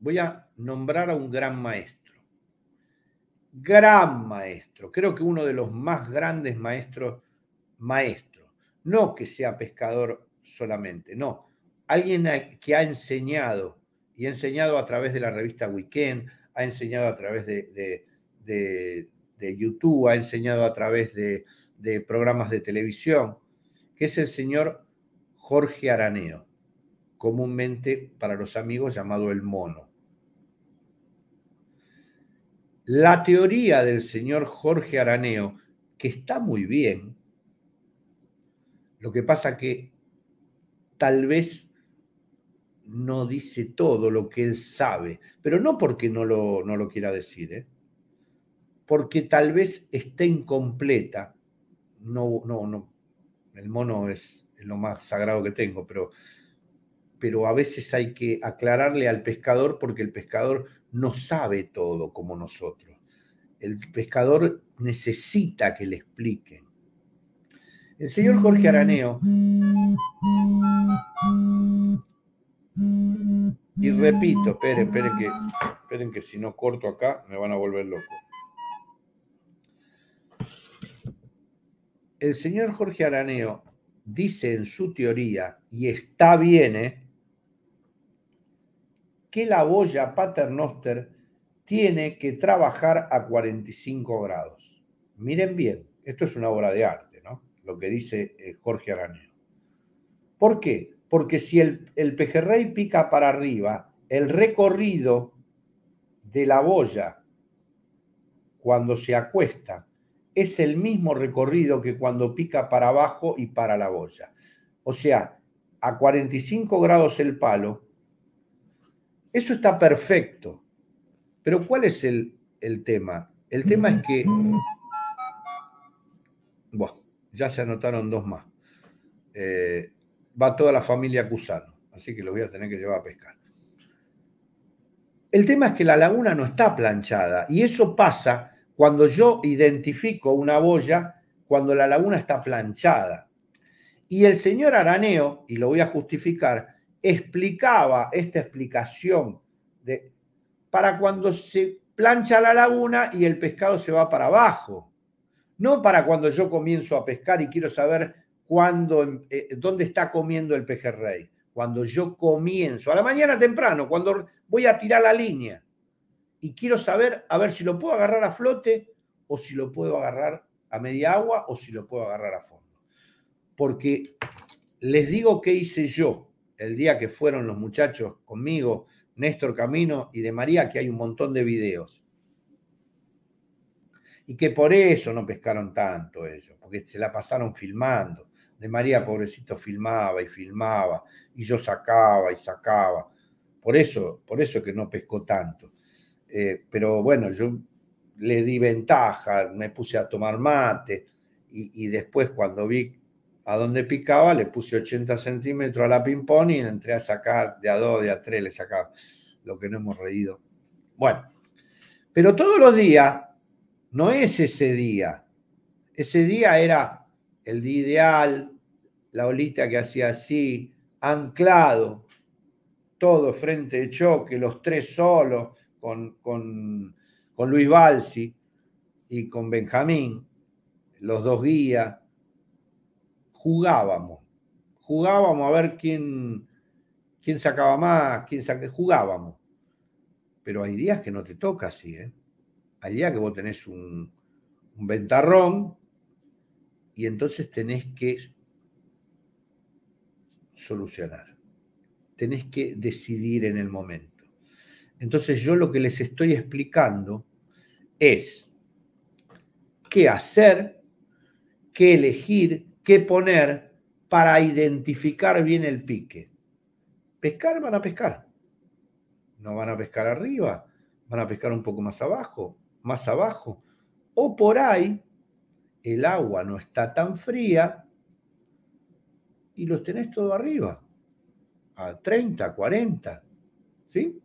Voy a nombrar a un gran maestro. Gran maestro. Creo que uno de los más grandes maestros, maestro. No que sea pescador solamente, no. Alguien que ha enseñado y ha enseñado a través de la revista Weekend, ha enseñado a través de, de, YouTube, ha enseñado a través de programas de televisión, que es el señor Jorge Araneo, comúnmente para los amigos llamado el mono. La teoría del señor Jorge Araneo, que está muy bien, lo que pasa que tal vez no dice todo lo que él sabe, pero no porque no lo, no lo quiera decir, ¿eh? porque tal vez esté incompleta. No, no, no. El mono es es lo más sagrado que tengo, pero, pero a veces hay que aclararle al pescador porque el pescador no sabe todo como nosotros. El pescador necesita que le expliquen. El señor Jorge Araneo y repito, esperen, esperen que, esperen que si no corto acá me van a volver loco. El señor Jorge Araneo dice en su teoría, y está bien, ¿eh? que la boya paternoster tiene que trabajar a 45 grados. Miren bien, esto es una obra de arte, ¿no? Lo que dice eh, Jorge Araneo. ¿Por qué? Porque si el pejerrey pica para arriba, el recorrido de la boya cuando se acuesta es el mismo recorrido que cuando pica para abajo y para la boya. O sea, a 45 grados el palo, eso está perfecto. Pero ¿cuál es el, el tema? El tema es que... Bueno, ya se anotaron dos más. Eh, va toda la familia Cusano, así que los voy a tener que llevar a pescar. El tema es que la laguna no está planchada y eso pasa cuando yo identifico una boya, cuando la laguna está planchada. Y el señor Araneo, y lo voy a justificar, explicaba esta explicación de, para cuando se plancha la laguna y el pescado se va para abajo. No para cuando yo comienzo a pescar y quiero saber cuándo, eh, dónde está comiendo el pejerrey. Cuando yo comienzo, a la mañana temprano, cuando voy a tirar la línea y quiero saber a ver si lo puedo agarrar a flote o si lo puedo agarrar a media agua o si lo puedo agarrar a fondo. Porque les digo qué hice yo el día que fueron los muchachos conmigo, Néstor Camino y de María, que hay un montón de videos. Y que por eso no pescaron tanto ellos, porque se la pasaron filmando. De María, pobrecito, filmaba y filmaba, y yo sacaba y sacaba. Por eso, por eso que no pescó tanto. Eh, pero bueno, yo le di ventaja, me puse a tomar mate y, y después cuando vi a dónde picaba, le puse 80 centímetros a la ping-pong y entré a sacar de a dos, de a tres, le sacaba lo que no hemos reído. Bueno, pero todos los días no es ese día. Ese día era el día ideal, la olita que hacía así, anclado, todo frente de choque, los tres solos, con, Luis Balsi y con Benjamín, los dos guías, jugábamos. Jugábamos a ver quién, quién sacaba más, quién sacaba, jugábamos. Pero hay días que no te toca así, ¿eh? Hay días que vos tenés un, un ventarrón y entonces tenés que solucionar. Tenés que decidir en el momento. Entonces yo lo que les estoy explicando es qué hacer, qué elegir, qué poner para identificar bien el pique. Pescar van a pescar. No van a pescar arriba, van a pescar un poco más abajo, más abajo. O por ahí el agua no está tan fría y los tenés todo arriba, a 30, 40. ¿Sí?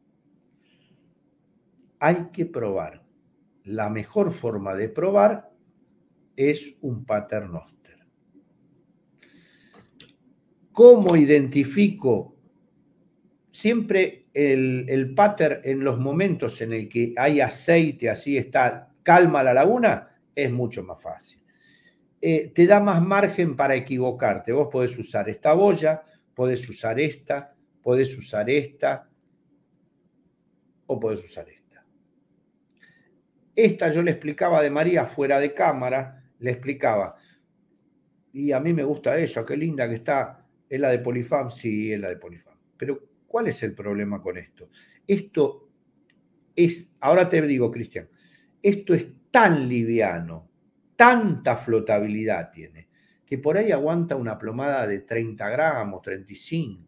hay que probar. La mejor forma de probar es un paternoster. ¿Cómo identifico? Siempre el, pater en los momentos en el que hay aceite, así está calma la laguna, es mucho más fácil. Eh, te da más margen para equivocarte. Vos podés usar esta boya, podés usar esta, podés usar esta o podés usar esta. Esta yo le explicaba de María fuera de cámara, le explicaba. Y a mí me gusta eso, qué linda que está. ¿Es la de Polifam? Sí, es la de Polifam. Pero, ¿cuál es el problema con esto? Esto es, ahora te digo, Cristian, esto es tan liviano, tanta flotabilidad tiene, que por ahí aguanta una plomada de 30 gramos, 35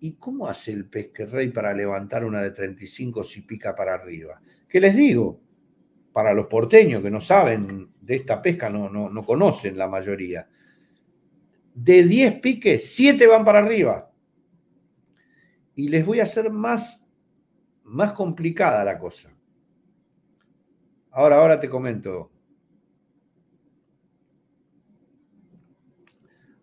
¿y cómo hace el pesquerrey para levantar una de 35 si pica para arriba? ¿Qué les digo? Para los porteños que no saben de esta pesca, no, no, conocen la mayoría. De 10 piques, 7 van para arriba. Y les voy a hacer más, más complicada la cosa. Ahora, ahora te comento,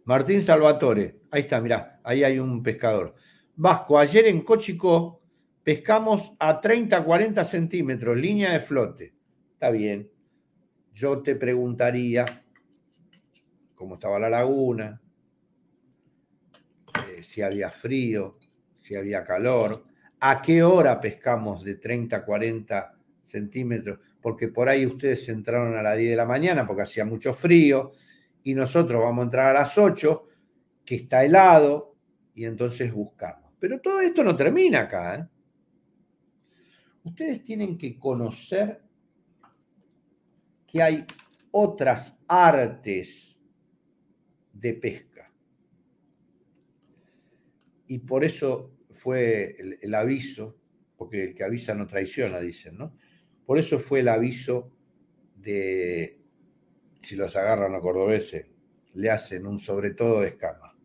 Martín Salvatore, ahí está, mirá, ahí hay un pescador. Vasco, ayer en Cochico pescamos a 30, 40 centímetros, línea de flote. Está bien. Yo te preguntaría cómo estaba la laguna, eh, si había frío, si había calor, a qué hora pescamos de 30, 40 centímetros, porque por ahí ustedes entraron a las 10 de la mañana porque hacía mucho frío, y nosotros vamos a entrar a las 8, que está helado, y entonces buscamos. Pero todo esto no termina acá. ¿eh? Ustedes tienen que conocer que hay otras artes de pesca. Y por eso fue el, aviso, porque el que avisa no traiciona, dicen, ¿no? Por eso fue el aviso de si los agarran a cordobeses, le hacen un sobre todo de escama.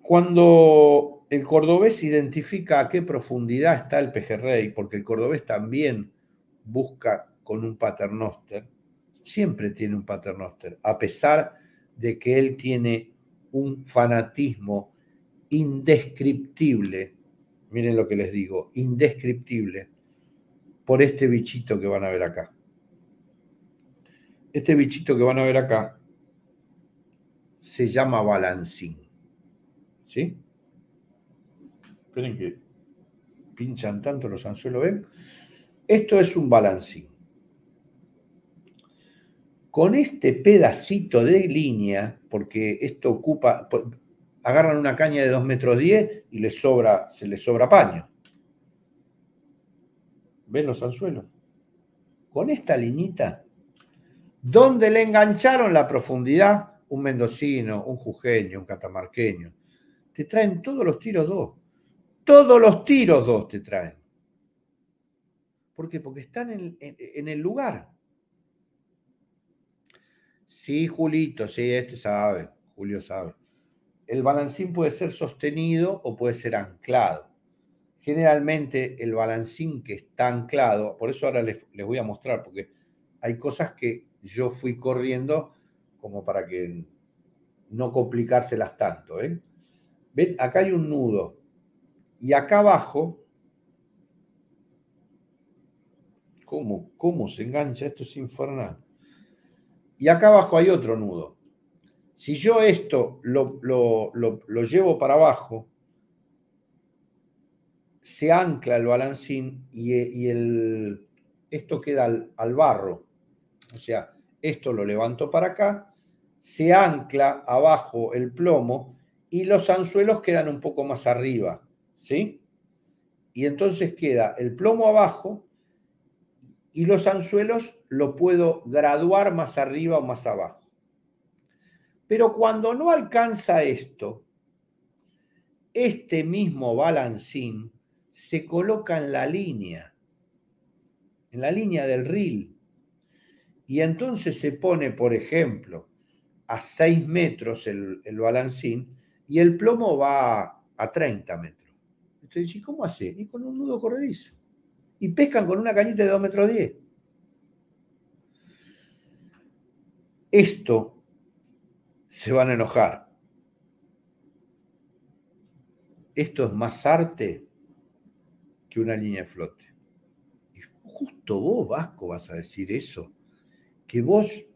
Cuando el cordobés identifica a qué profundidad está el pejerrey, porque el cordobés también busca con un paternoster, siempre tiene un paternoster, a pesar de que él tiene un fanatismo indescriptible, miren lo que les digo, indescriptible por este bichito que van a ver acá. Este bichito que van a ver acá se llama balancín. ¿Sí? Esperen que pinchan tanto los anzuelos, ¿ven? Esto es un balancín. Con este pedacito de línea, porque esto ocupa, agarran una caña de 2 metros 10 y sobra, se les sobra paño. ¿Ven los anzuelos? Con esta linita, donde le engancharon la profundidad, un mendocino, un jujeño, un catamarqueño, te traen todos los tiros dos. Todos los tiros dos te traen. ¿Por qué? Porque están en el lugar. Sí, Julito, sí, este sabe, Julio sabe. El balancín puede ser sostenido o puede ser anclado generalmente el balancín que está anclado, por eso ahora les, voy a mostrar, porque hay cosas que yo fui corriendo como para que no complicárselas tanto. ¿eh? Ven, acá hay un nudo y acá abajo, ¿cómo, cómo se engancha? Esto es infernal. Y acá abajo hay otro nudo. Si yo esto lo, lo, lo llevo para abajo, se ancla el balancín y, el, esto queda al, al, barro. O sea, esto lo levanto para acá, se ancla abajo el plomo y los anzuelos quedan un poco más arriba, ¿sí? Y entonces queda el plomo abajo y los anzuelos lo puedo graduar más arriba o más abajo. Pero cuando no alcanza esto, este mismo balancín se coloca en la línea, en la línea del reel. Y entonces se pone, por ejemplo, a 6 metros el, el balancín y el plomo va a, 30 metros. Entonces, ¿y cómo hace? Y con un nudo corredizo. Y pescan con una cañita de 2 metros 10. Esto se van a enojar. Esto es más arte una línea flote. Y justo vos, Vasco, vas a decir eso. Que vos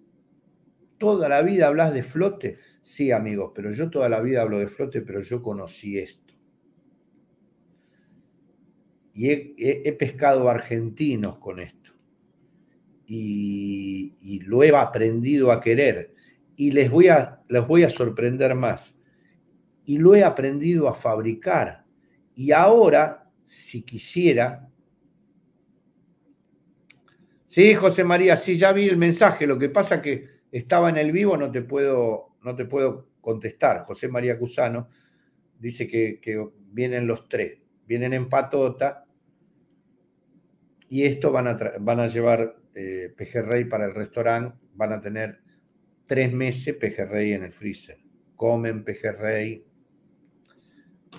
toda la vida hablas de flote. Sí, amigos, pero yo toda la vida hablo de flote, pero yo conocí esto. Y he, pescado argentinos con esto. Y, y, lo he aprendido a querer. Y les voy a, les voy a sorprender más. Y lo he aprendido a fabricar. Y ahora si quisiera. Sí, José María, sí, ya vi el mensaje. Lo que pasa que estaba en el vivo, no te puedo, no te puedo contestar. José María Cusano dice que, vienen los tres. Vienen en patota y esto van a, llevar eh, pejerrey para el restaurante. Van a tener tres meses pejerrey en el freezer. Comen pejerrey.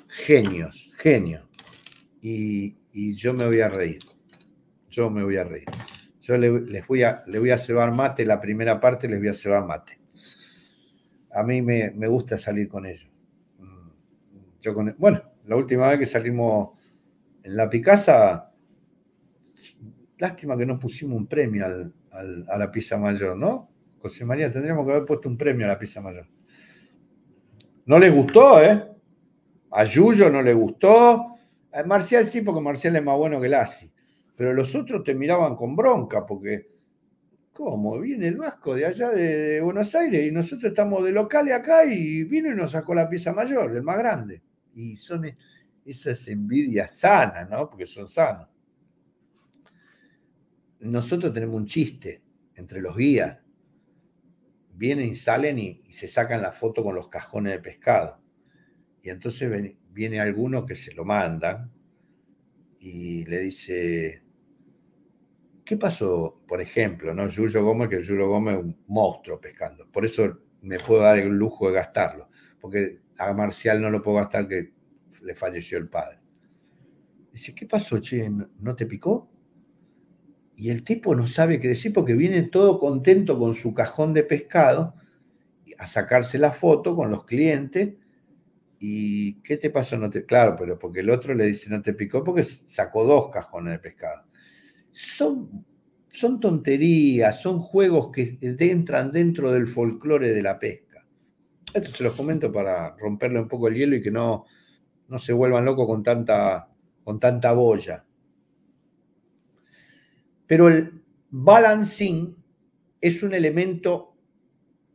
Genios, genios y, yo me voy a reír. Yo me voy a reír. Yo les voy a, le voy a cebar mate, la primera parte les voy a cebar mate. A mí me, gusta salir con ellos. Mm, bueno, la última vez que salimos en la Picasa, lástima que no pusimos un premio a la pizza mayor, ¿no? José María, tendríamos que haber puesto un premio a la pizza mayor. No le gustó, ¿eh? A Yuyo no le gustó, eh, Marcial sí, porque Marcial es más bueno que Lassi. Pero los otros te miraban con bronca, porque, ¿cómo? Viene el Vasco de allá de, Buenos Aires y nosotros estamos de locales acá y vino y nos sacó la pieza mayor, el más grande. Y son e, esas envidias sanas, ¿no? Porque son sanos. Nosotros tenemos un chiste entre los guías. Vienen y salen y, y se sacan la foto con los cajones de pescado. Y entonces ven, viene alguno que se lo mandan y le dice, ¿qué pasó, por ejemplo, no Julio Gómez, que Julio Gómez es un monstruo pescando? Por eso me puedo dar el lujo de gastarlo, porque a Marcial no lo puedo gastar que le falleció el padre. Dice, ¿qué pasó, che? ¿No te picó? Y el tipo no sabe qué decir porque viene todo contento con su cajón de pescado a sacarse la foto con los clientes ¿Y qué te pasó? No te... Claro, pero porque el otro le dice no te picó porque sacó dos cajones de pescado. Son, son tonterías, son juegos que entran dentro del folclore de la pesca. Esto se los comento para romperle un poco el hielo y que no, no se vuelvan locos con tanta, con tanta boya. Pero el balancing es un elemento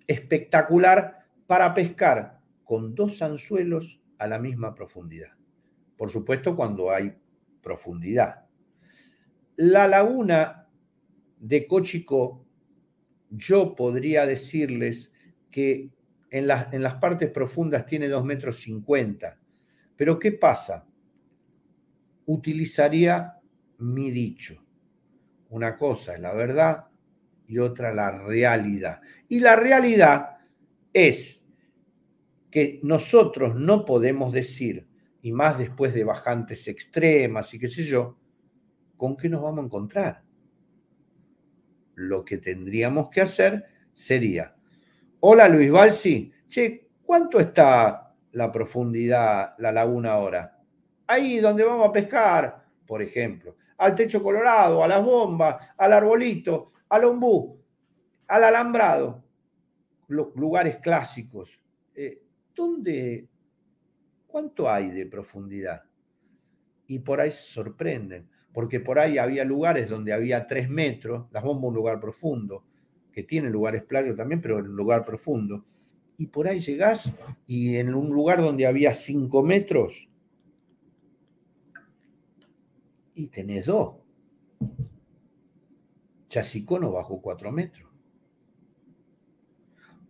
espectacular para pescar con dos anzuelos a la misma profundidad. Por supuesto, cuando hay profundidad. La laguna de Cochico, yo podría decirles que en las, partes profundas tiene 2 metros Pero ¿qué pasa? Utilizaría mi dicho. Una cosa es la verdad y otra la realidad. Y la realidad es que nosotros no podemos decir, y más después de bajantes extremas y qué sé yo, ¿con qué nos vamos a encontrar? Lo que tendríamos que hacer sería, hola Luis Balsi, che, ¿cuánto está la profundidad, la laguna ahora? Ahí donde vamos a pescar, por ejemplo, al techo colorado, a las bombas, al arbolito, al ombú, al alambrado, los lugares clásicos. Eh, ¿dónde, cuánto hay de profundidad? Y por ahí se sorprenden, porque por ahí había lugares donde había tres metros, las bombas un lugar profundo, que tiene lugares playos también, pero en un lugar profundo. Y por ahí llegás y en un lugar donde había cinco metros, y tenés dos. Chasicón no bajó cuatro metros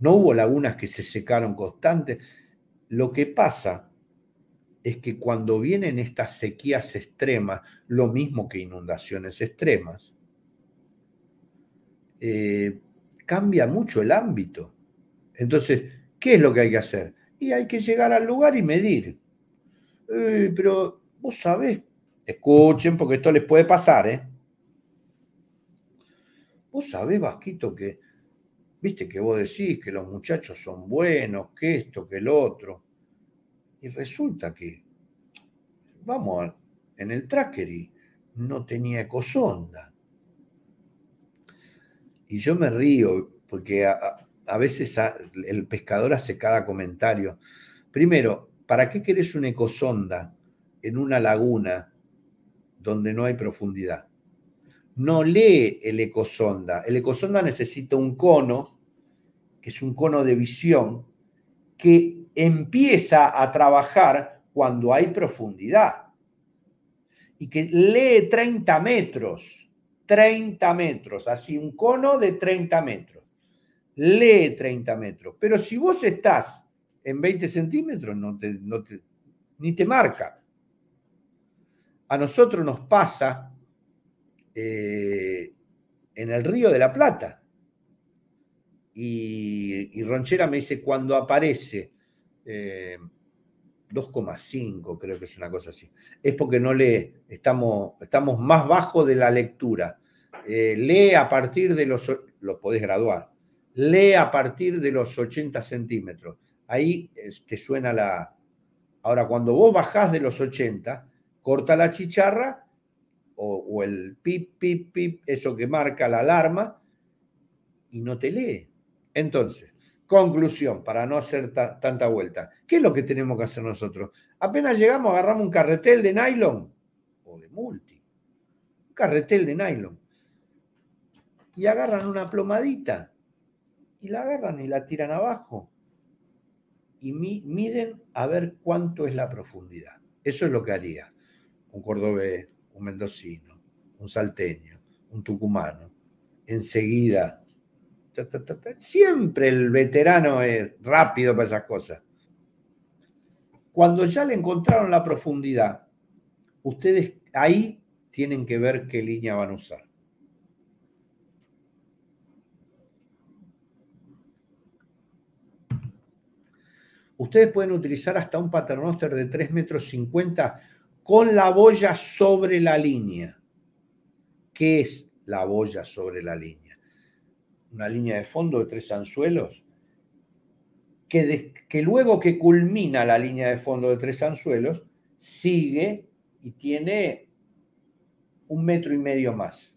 no hubo lagunas que se secaron constantes. Lo que pasa es que cuando vienen estas sequías extremas, lo mismo que inundaciones extremas, eh, cambia mucho el ámbito. Entonces, ¿qué es lo que hay que hacer? Y hay que llegar al lugar y medir. Eh, pero vos sabés, escuchen porque esto les puede pasar, ¿eh? Vos sabés, Vasquito, que viste que vos decís que los muchachos son buenos, que esto, que el otro. Y resulta que, vamos, en el trackery no tenía ecosonda. Y yo me río porque a, veces el pescador hace cada comentario. Primero, ¿para qué querés una ecosonda en una laguna donde no hay profundidad? No lee el ecosonda. El ecosonda necesita un cono que es un cono de visión, que empieza a trabajar cuando hay profundidad y que lee 30 metros, 30 metros, así un cono de 30 metros, lee 30 metros, pero si vos estás en 20 centímetros, no ni te marca. A nosotros nos pasa eh, en el Río de la Plata. Y, Ronchera me dice, cuando aparece 2,5, eh, creo que es una cosa así, es porque no lee, estamos, estamos más bajo de la lectura. Eh, lee a partir de los, lo podés graduar, lee a partir de los 80 centímetros. Ahí te suena la... Ahora, cuando vos bajás de los 80, corta la chicharra o, o el pip, pip, pip, eso que marca la alarma, y no te lee. Entonces, conclusión, para no hacer tanta vuelta, ¿qué es lo que tenemos que hacer nosotros? Apenas llegamos, agarramos un carretel de nylon o de multi, un carretel de nylon, y agarran una plomadita, y la agarran y la tiran abajo, y miden a ver cuánto es la profundidad. Eso es lo que haría un cordobés, un mendocino, un salteño, un tucumano. Enseguida siempre el veterano es rápido para esas cosas. Cuando ya le encontraron la profundidad, ustedes ahí tienen que ver qué línea van a usar. Ustedes pueden utilizar hasta un paternoster de 3 metros 50 con la boya sobre la línea. ¿Qué es la boya sobre la línea? una línea de fondo de tres anzuelos, que, que luego que culmina la línea de fondo de tres anzuelos, sigue y tiene un metro y medio más.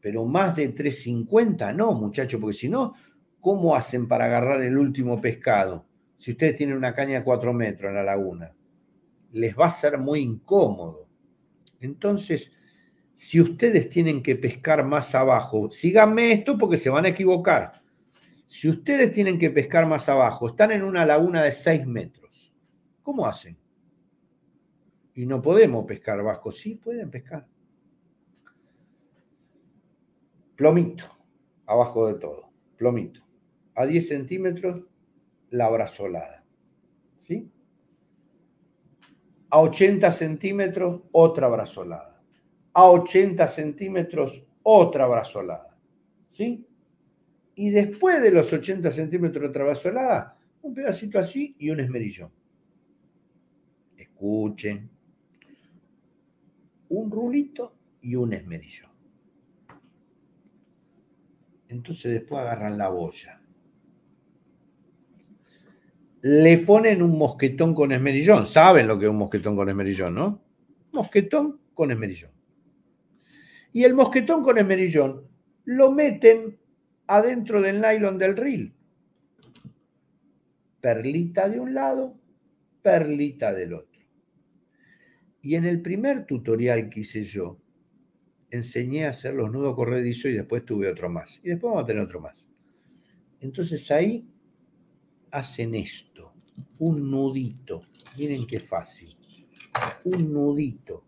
Pero más de 350 no, muchachos, porque si no, ¿cómo hacen para agarrar el último pescado? Si ustedes tienen una caña de cuatro metros en la laguna, les va a ser muy incómodo. Entonces, si ustedes tienen que pescar más abajo, síganme esto porque se van a equivocar. Si ustedes tienen que pescar más abajo, están en una laguna de 6 metros, ¿cómo hacen? Y no podemos pescar abajo. Sí, pueden pescar. Plomito, abajo de todo. Plomito. A 10 centímetros, la brazolada. ¿Sí? A 80 centímetros, otra brazolada a 80 centímetros otra brazolada. ¿Sí? Y después de los 80 centímetros otra brazolada, un pedacito así y un esmerillón. Escuchen. Un rulito y un esmerillón. Entonces después agarran la boya. Le ponen un mosquetón con esmerillón. Saben lo que es un mosquetón con esmerillón, ¿no? Mosquetón con esmerillón y el mosquetón con esmerillón lo meten adentro del nylon del reel. Perlita de un lado, perlita del otro. Y en el primer tutorial que hice yo, enseñé a hacer los nudos corredizos y después tuve otro más. Y después vamos a tener otro más. Entonces ahí hacen esto, un nudito. Miren qué fácil. Un nudito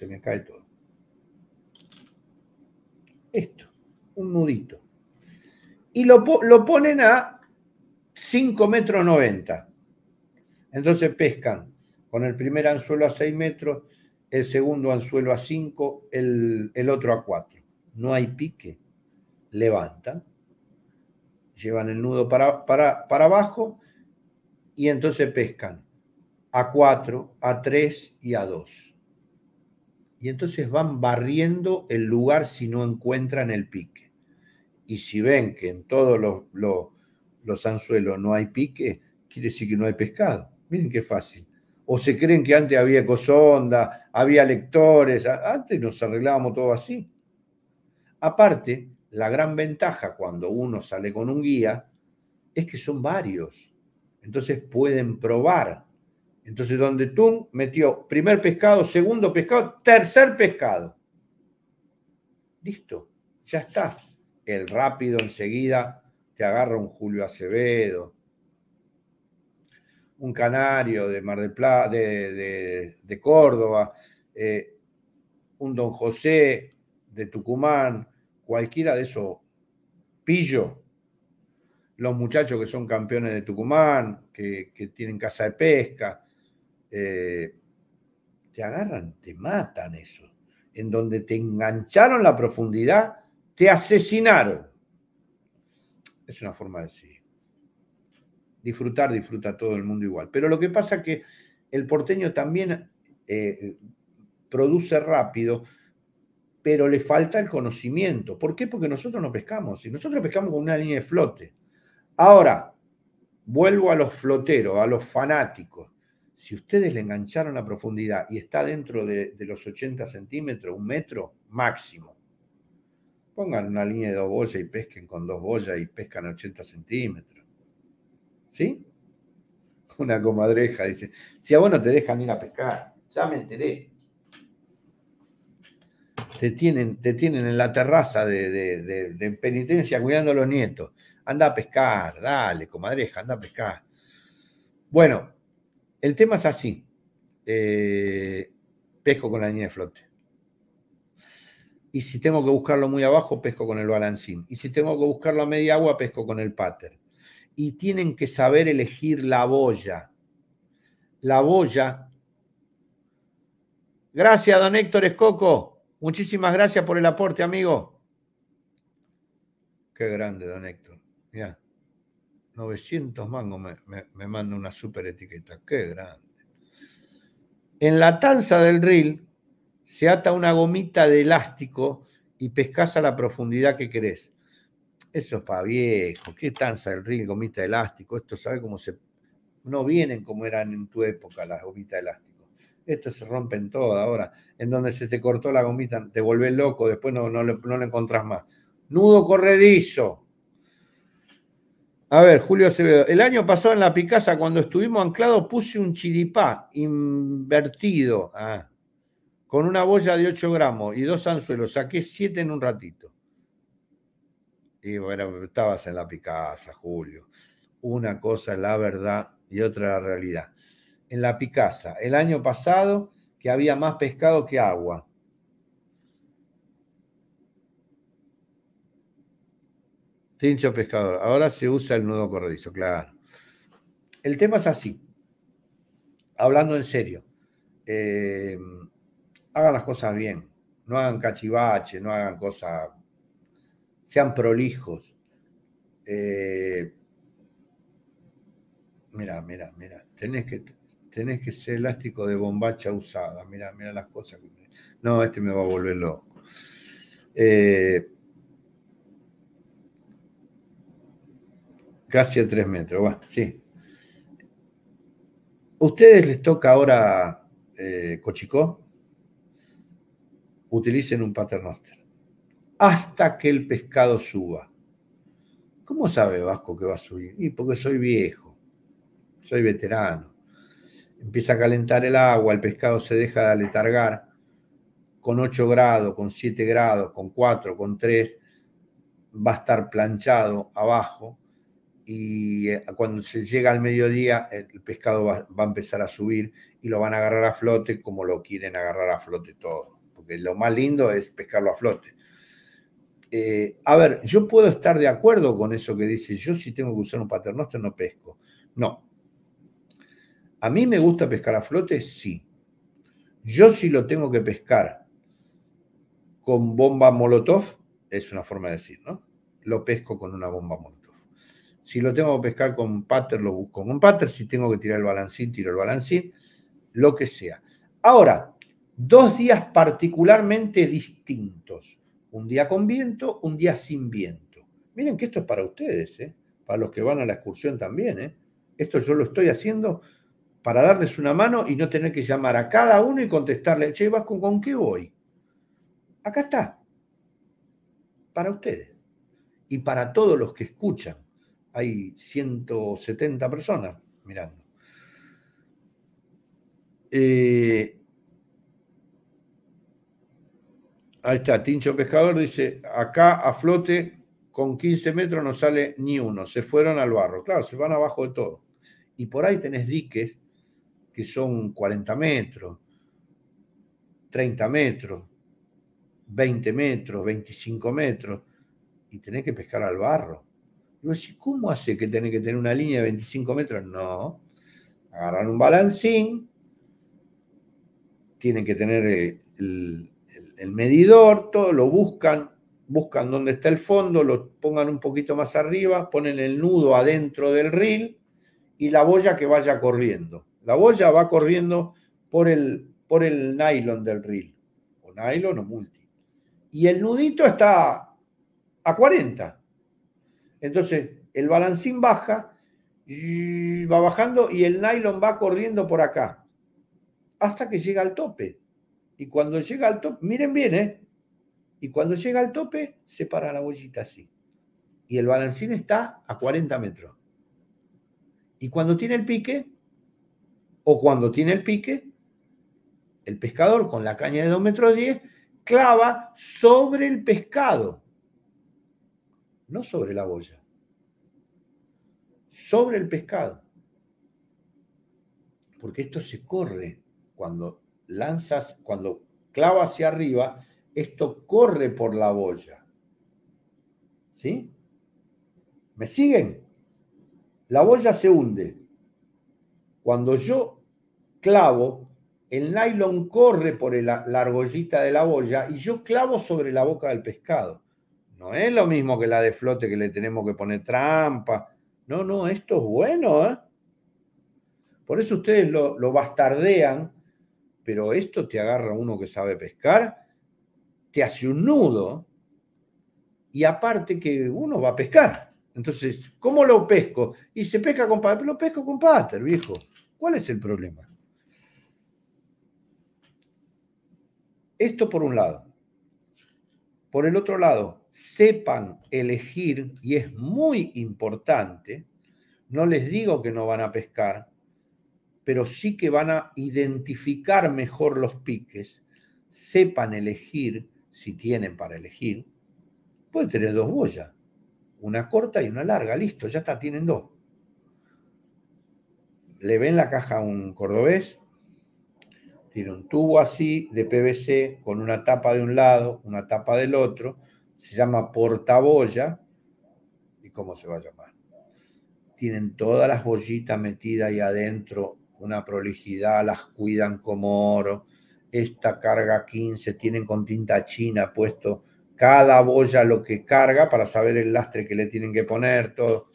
se me cae todo. Esto, un nudito. Y lo, ponen a 5 metros 90. Entonces pescan con el primer anzuelo a 6 metros, el segundo anzuelo a 5, el, otro a 4. No hay pique. Levantan, llevan el nudo para, para abajo y entonces pescan a 4, a 3 y a 2 y entonces van barriendo el lugar si no encuentran el pique. Y si ven que en todos los, los, anzuelos no hay pique, quiere decir que no hay pescado. Miren qué fácil. O se creen que antes había cosonda, había lectores, antes nos arreglábamos todo así. Aparte, la gran ventaja cuando uno sale con un guía es que son varios. Entonces pueden probar entonces, donde tú metió primer pescado, segundo pescado, tercer pescado. Listo, ya está. El rápido enseguida te agarra un Julio Acevedo, un canario de Mar del Plata, de, de, Córdoba, eh, un Don José de Tucumán, cualquiera de esos pillo, los muchachos que son campeones de Tucumán, que, que tienen casa de pesca, eh, te agarran, te matan eso. En donde te engancharon la profundidad, te asesinaron. Es una forma de decir. Disfrutar, disfruta todo el mundo igual. Pero lo que pasa es que el porteño también eh, produce rápido, pero le falta el conocimiento. ¿Por qué? Porque nosotros no pescamos. Si nosotros pescamos con una línea de flote. Ahora, vuelvo a los floteros, a los fanáticos si ustedes le engancharon la profundidad y está dentro de, los 80 centímetros, un metro máximo, pongan una línea de dos boyas y pesquen con dos boyas y pescan 80 centímetros. ¿Sí? Una comadreja dice, si a vos no te dejan ir a pescar, ya me enteré. Te tienen, te tienen en la terraza de, de penitencia cuidando a los nietos. Anda a pescar, dale, comadreja, anda a pescar. Bueno, el tema es así. Eh, pesco con la línea de flote. Y si tengo que buscarlo muy abajo, pesco con el balancín. Y si tengo que buscarlo a media agua, pesco con el pater Y tienen que saber elegir la boya. La boya. Gracias, don Héctor Escoco. Muchísimas gracias por el aporte, amigo. Qué grande, don Héctor. Mirá. 900 mangos me, me, manda una super etiqueta. Qué grande. En la tanza del reel se ata una gomita de elástico y pescas a la profundidad que querés. Eso es para viejo. ¿Qué tanza del reel, gomita de elástico? Esto, ¿sabe cómo se.? No vienen como eran en tu época las gomitas de elástico. Estas se rompen todas ahora. En donde se te cortó la gomita, te volvés loco, después no, no, la encontrás más. Nudo corredizo. A ver, Julio Acevedo. El año pasado en la Picasa, cuando estuvimos anclados, puse un chiripá invertido ah, con una boya de 8 gramos y dos anzuelos. Saqué 7 en un ratito. Y bueno, estabas en la Picasa, Julio. Una cosa es la verdad y otra la realidad. En la Picasa, el año pasado, que había más pescado que agua. Tincho pescador. Ahora se usa el nudo corredizo, claro. El tema es así. Hablando en serio. Eh, hagan las cosas bien. No hagan cachivache, no hagan cosas. Sean prolijos. Eh, mira, mira, mira. Tenés que, tenés que ser elástico de bombacha usada. Mira, mira las cosas. No, este me va a volver loco. Eh, Casi a tres metros, bueno, sí. ¿Ustedes les toca ahora eh, Cochicó? Utilicen un paternoster. Hasta que el pescado suba. ¿Cómo sabe Vasco que va a subir? Y porque soy viejo, soy veterano. Empieza a calentar el agua, el pescado se deja de aletargar con 8 grados, con 7 grados, con 4, con 3, va a estar planchado abajo y eh, cuando se llega al mediodía el pescado va, a empezar a subir y lo van a agarrar a flote como lo quieren agarrar a flote todo, porque lo más lindo es pescarlo a flote. Eh, a ver, yo puedo estar de acuerdo con eso que dice, yo si tengo que usar un paternoster no pesco. No. A mí me gusta pescar a flote, sí. Yo si lo tengo que pescar con bomba molotov, es una forma de decir, ¿no? Lo pesco con una bomba molotov. Si lo tengo que pescar con pater, lo busco con pater. Si tengo que tirar el balancín, tiro el balancín. Lo que sea. Ahora, dos días particularmente distintos. Un día con viento, un día sin viento. Miren que esto es para ustedes, ¿eh? para los que van a la excursión también. ¿eh? Esto yo lo estoy haciendo para darles una mano y no tener que llamar a cada uno y contestarle, che, Vasco, ¿con qué voy? Acá está. Para ustedes. Y para todos los que escuchan hay 170 personas mirando. Eh, ahí está, Tincho Pescador dice, acá a flote con 15 metros no sale ni uno, se fueron al barro. Claro, se van abajo de todo. Y por ahí tenés diques que son 40 metros, 30 metros, 20 metros, 25 metros, y tenés que pescar al barro. Digo, ¿cómo hace que tiene que tener una línea de 25 metros? No. Agarran un balancín, tienen que tener el, medidor, todo lo buscan, buscan dónde está el fondo, lo pongan un poquito más arriba, ponen el nudo adentro del reel y la boya que vaya corriendo. La boya va corriendo por el, por el nylon del reel, o nylon o multi. Y el nudito está a 40. Entonces, el balancín baja, va bajando y el nylon va corriendo por acá, hasta que llega al tope. Y cuando llega al tope, miren bien, ¿eh? Y cuando llega al tope, se para la bollita así. Y el balancín está a 40 metros. Y cuando tiene el pique, o cuando tiene el pique, el pescador con la caña de 2 metros 10 clava sobre el pescado no sobre la boya, sobre el pescado. Porque esto se corre cuando lanzas, cuando clava hacia arriba, esto corre por la boya. ¿Sí? ¿Me siguen? La boya se hunde. Cuando yo clavo, el nylon corre por la argollita de la boya y yo clavo sobre la boca del pescado. No es lo mismo que la de flote que le tenemos que poner trampa. No, no, esto es bueno. ¿eh? Por eso ustedes lo, bastardean, pero esto te agarra uno que sabe pescar, te hace un nudo y aparte que uno va a pescar. Entonces, ¿cómo lo pesco? Y se pesca con pater. Lo pesco con pater, viejo. ¿Cuál es el problema? Esto por un lado. Por el otro lado, sepan elegir, y es muy importante, no les digo que no van a pescar, pero sí que van a identificar mejor los piques, sepan elegir, si tienen para elegir, pueden tener dos boyas, una corta y una larga, listo, ya está, tienen dos. Le ven la caja a un cordobés, tiene un tubo así de PVC con una tapa de un lado, una tapa del otro, se llama portaboya. ¿Y cómo se va a llamar? Tienen todas las bollitas metidas ahí adentro, una prolijidad, las cuidan como oro. Esta carga 15, tienen con tinta china puesto cada boya lo que carga para saber el lastre que le tienen que poner, todo.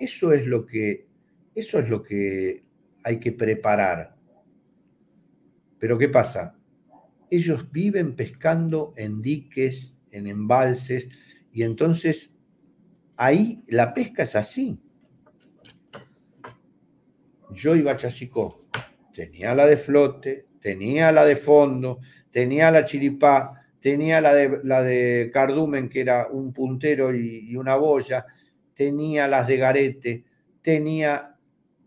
Eso es lo que, eso es lo que hay que preparar. Pero ¿qué pasa? Ellos viven pescando en diques en embalses, y entonces ahí la pesca es así. Yo iba a Chasicó, tenía la de flote, tenía la de fondo, tenía la chiripá, tenía la de, la de cardumen, que era un puntero y, y una boya, tenía las de garete, tenía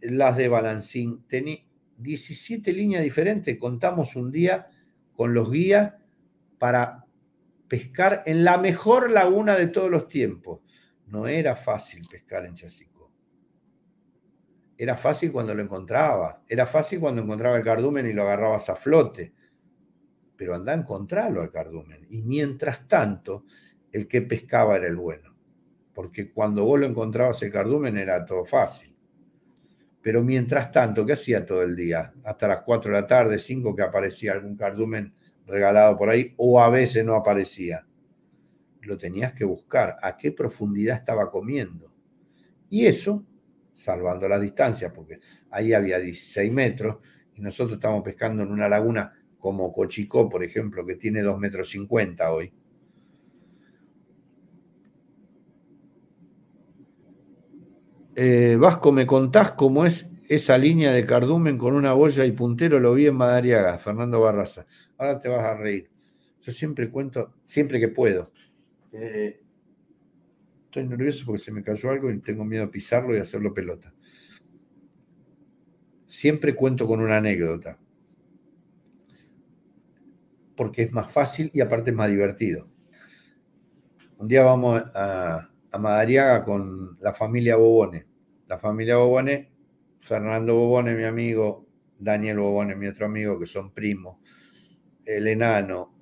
las de balancín, tenía 17 líneas diferentes, contamos un día con los guías para pescar en la mejor laguna de todos los tiempos. No era fácil pescar en Chasicó. Era fácil cuando lo encontraba. Era fácil cuando encontraba el cardumen y lo agarrabas a flote. Pero andaba a encontrarlo al cardumen. Y mientras tanto, el que pescaba era el bueno. Porque cuando vos lo encontrabas el cardumen era todo fácil. Pero mientras tanto, ¿qué hacía todo el día? Hasta las 4 de la tarde, 5 que aparecía algún cardumen regalado por ahí o a veces no aparecía. Lo tenías que buscar, a qué profundidad estaba comiendo. Y eso, salvando la distancia, porque ahí había 16 metros y nosotros estamos pescando en una laguna como Cochicó, por ejemplo, que tiene 2 metros 50 hoy. Eh, Vasco, ¿me contás cómo es esa línea de cardumen con una boya y puntero? Lo vi en Madariaga, Fernando Barraza ahora te vas a reír. Yo siempre cuento, siempre que puedo. Eh, estoy nervioso porque se me cayó algo y tengo miedo a pisarlo y hacerlo pelota. Siempre cuento con una anécdota. Porque es más fácil y aparte es más divertido. Un día vamos a, a Madariaga con la familia Bobone. La familia Bobone, Fernando Bobone, mi amigo, Daniel Bobone, mi otro amigo, que son primos el enano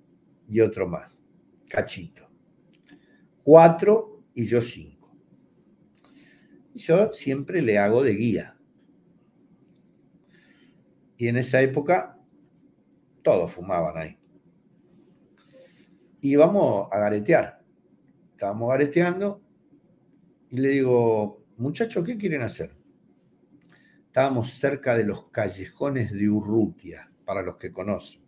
y otro más, cachito. Cuatro y yo cinco. Yo siempre le hago de guía. Y en esa época todos fumaban ahí. Y vamos a garetear. Estábamos gareteando y le digo, muchachos, ¿qué quieren hacer? Estábamos cerca de los callejones de Urrutia, para los que conocen.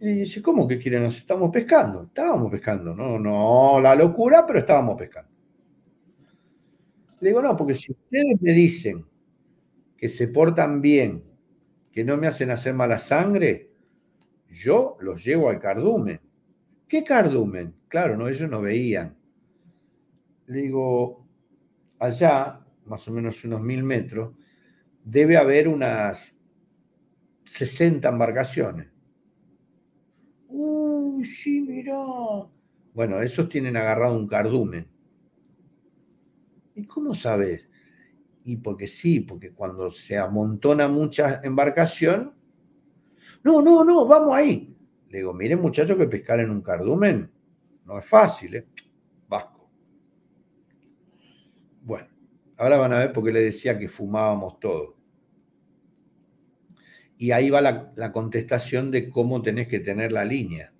Y dice, ¿cómo que quieren? Nos estamos pescando. Estábamos pescando, no, no, la locura, pero estábamos pescando. Le digo, no, porque si ustedes me dicen que se portan bien, que no me hacen hacer mala sangre, yo los llevo al cardumen. ¿Qué cardumen? Claro, no, ellos no veían. Le digo, allá, más o menos unos mil metros, debe haber unas 60 embarcaciones sí, mirá. Bueno, esos tienen agarrado un cardumen. ¿Y cómo sabes? Y porque sí, porque cuando se amontona mucha embarcación, no, no, no, vamos ahí. Le digo, miren muchachos que pescar en un cardumen no es fácil, ¿eh? Vasco. Bueno, ahora van a ver por qué le decía que fumábamos todo. Y ahí va la, la contestación de cómo tenés que tener la línea.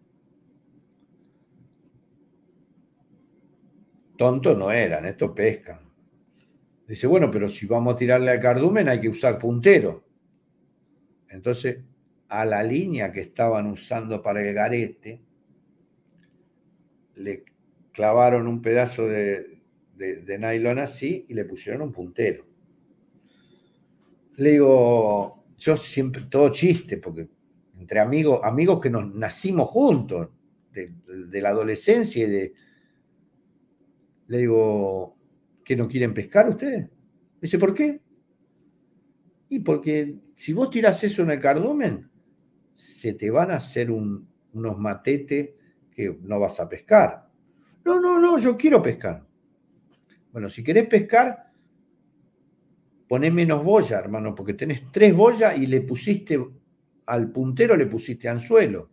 Tontos no eran, estos pescan. Dice, bueno, pero si vamos a tirarle al cardumen hay que usar puntero. Entonces, a la línea que estaban usando para el garete, le clavaron un pedazo de, nylon así y le pusieron un puntero. Le digo, yo siempre, todo chiste, porque entre amigos, amigos que nos nacimos juntos, de la adolescencia y de, le digo, ¿que no quieren pescar ustedes? dice, ¿por qué? Y porque si vos tirás eso en el cardumen, se te van a hacer unos matetes que no vas a pescar. No, no, no, yo quiero pescar. Bueno, si querés pescar, poné menos boya, hermano, porque tenés tres boyas y le pusiste, al puntero le pusiste anzuelo.